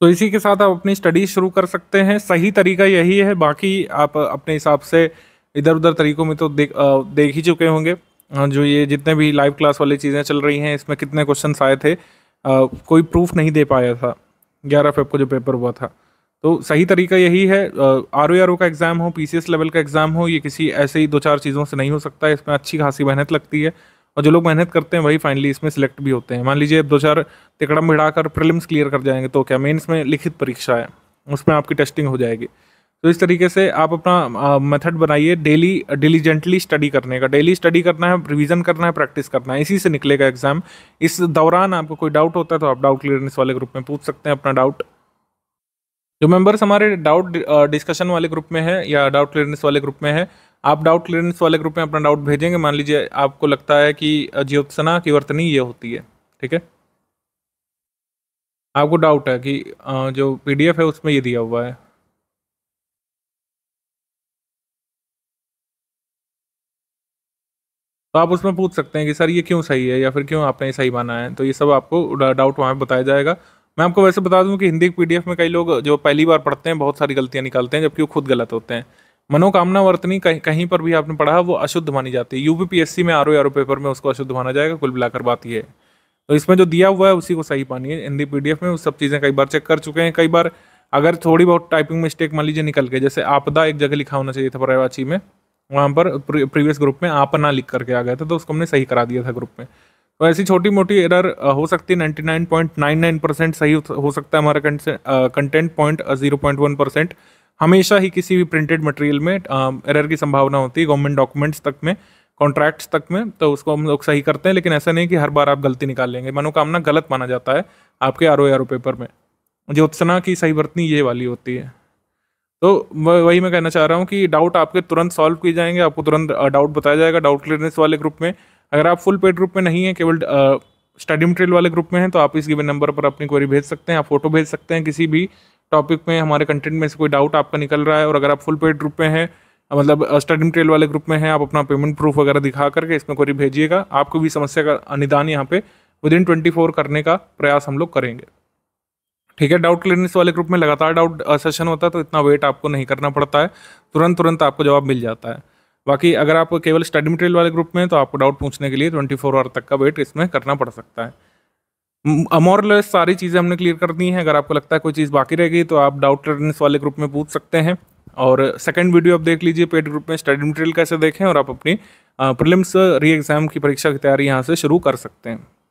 Speaker 1: तो इसी के साथ आप अपनी स्टडी शुरू कर सकते हैं सही तरीका यही है बाकी आप अपने हिसाब से इधर उधर तरीकों में तो देख देख ही चुके होंगे जो ये जितने भी लाइव क्लास वाली चीज़ें चल रही हैं इसमें कितने क्वेश्चन आए थे आ, कोई प्रूफ नहीं दे पाया था ग्यारह फेब को जो पेपर हुआ था तो सही तरीका यही है आर ओ आर ओ का एग्ज़ाम हो पी सी एस लेवल का एग्ज़ाम हो ये किसी ऐसे ही दो चार चीज़ों से नहीं हो सकता है इसमें अच्छी खासी मेहनत लगती है और जो लोग मेहनत करते हैं वही फाइनली इसमें सिलेक्ट भी होते हैं मान लीजिए दो चार तिकड़म भिड़ा कर प्रिलिम्स क्लियर कर जाएंगे तो क्या मेन्स में लिखित परीक्षा है उसमें आपकी टेस्टिंग हो जाएगी तो इस तरीके से आप अपना मेथड बनाइए डेली डिलीजेंटली स्टडी करने का डेली स्टडी करना है रिवीजन करना है प्रैक्टिस करना है इसी से निकलेगा एग्जाम इस दौरान आपको कोई डाउट होता है तो आप डाउट क्लियरनेस वाले ग्रुप में पूछ सकते हैं अपना डाउट जो मेंबर्स हमारे डाउट डिस्कशन वाले ग्रुप में है या डाउट क्लियरनेस वाले ग्रुप में है आप डाउट क्लियरनेस वाले ग्रुप में अपना डाउट भेजेंगे मान लीजिए आपको लगता है कि ज्योत्सना की वर्तनी ये होती है ठीक है आपको डाउट है कि जो पीडीएफ है उसमें ये दिया हुआ है तो आप उसमें पूछ सकते हैं कि सर ये क्यों सही है या फिर क्यों आपने ये सही माना है तो ये सब आपको डाउट वहाँ पर बताया जाएगा मैं आपको वैसे बता दूं कि हिंदी पी एफ में कई लोग जो पहली बार पढ़ते हैं बहुत सारी गलतियाँ निकालते हैं जबकि वो खुद गलत होते हैं मनोकामना वर्तनी कहीं कहीं पर भी आपने पढ़ा वो अशुद्ध मानी जाती है यूपीपीएससी में आर ओ पेपर में उसको अशुद्ध माना जाएगा कुल मिलाकर बात ये है तो इसमें जो दिया हुआ है उसी को सही पानी है हिंदी एफ में वो सब चीज़ें कई बार चेक कर चुके हैं कई बार अगर थोड़ी बहुत टाइपिंग मिस्टेक मान लीजिए निकल गए जैसे आपदा एक जगह लिखा होना चाहिए था पर्यावाची में वहाँ पर प्रीवियस ग्रुप में आप ना लिख करके आ गया था तो उसको हमने सही करा दिया था ग्रुप में तो ऐसी छोटी मोटी एरर हो सकती है ninety nine point nine nine percent सही हो सकता है हमारा content point zero point one percent हमेशा ही किसी भी प्रिंटेड मटेरियल में एरर की संभावना होती है गवर्नमेंट डॉक्यूमेंट्स तक में कॉन्ट्रैक्ट्स तक में तो उसको हम लोग सही करते हैं लेकिन ऐसा नहीं कि हर बार आप गलती निकाल लेंगे मनोकामना गलत माना जाता है आपके आर ओ पेपर में उत्सना की सही बरतनी ये वाली होती है तो वही मैं कहना चाह रहा हूँ कि डाउट आपके तुरंत सॉल्व किए जाएंगे आपको तुरंत डाउट uh, बताया जाएगा डाउट क्लियरनेस वाले ग्रुप में अगर आप फुल पेड ग्रुप में नहीं है केवल स्टडी uh, मटेरियल वाले ग्रुप में हैं तो आप इस गिवन नंबर पर अपनी क्वेरी भेज सकते हैं आप फोटो भेज सकते हैं किसी भी टॉपिक में हमारे कंटेंट में से कोई डाउट आपका निकल रहा है और अगर आप फुल पेड ग्रुप में हैं uh, मतलब स्टडी मटेरियल वाले ग्रुप में हैं आप अपना पेमेंट प्रूफ वगैरह दिखा करके इसमें क्वेरी भेजिएगा आपको भी समस्या का निदान यहाँ पे विद इन ट्वेंटी फोर करने का प्रयास हम लोग करेंगे ठीक है डाउट क्लियरेंस वाले ग्रुप में लगातार डाउट सेशन होता है तो इतना वेट आपको नहीं करना पड़ता है तुरंत तुरंत आपको जवाब मिल जाता है बाकी अगर आप केवल स्टडी मटेरियल वाले ग्रुप में तो आपको डाउट पूछने के लिए ट्वेंटी फोर आवर तक का वेट इसमें करना पड़ सकता है अमोरलेस सारी चीज़ें हमने क्लियर कर दी हैं अगर आपको लगता है कोई चीज़ बाकी रह गई तो आप डाउट क्लियरनेस वाले ग्रुप में पूछ सकते हैं और सेकंड वीडियो आप देख लीजिए पेड ग्रुप में स्टडी मटेरियल कैसे देखें और आप अपनी प्रिलिम्स री एग्ज़ाम की परीक्षा की तैयारी यहाँ से शुरू कर सकते हैं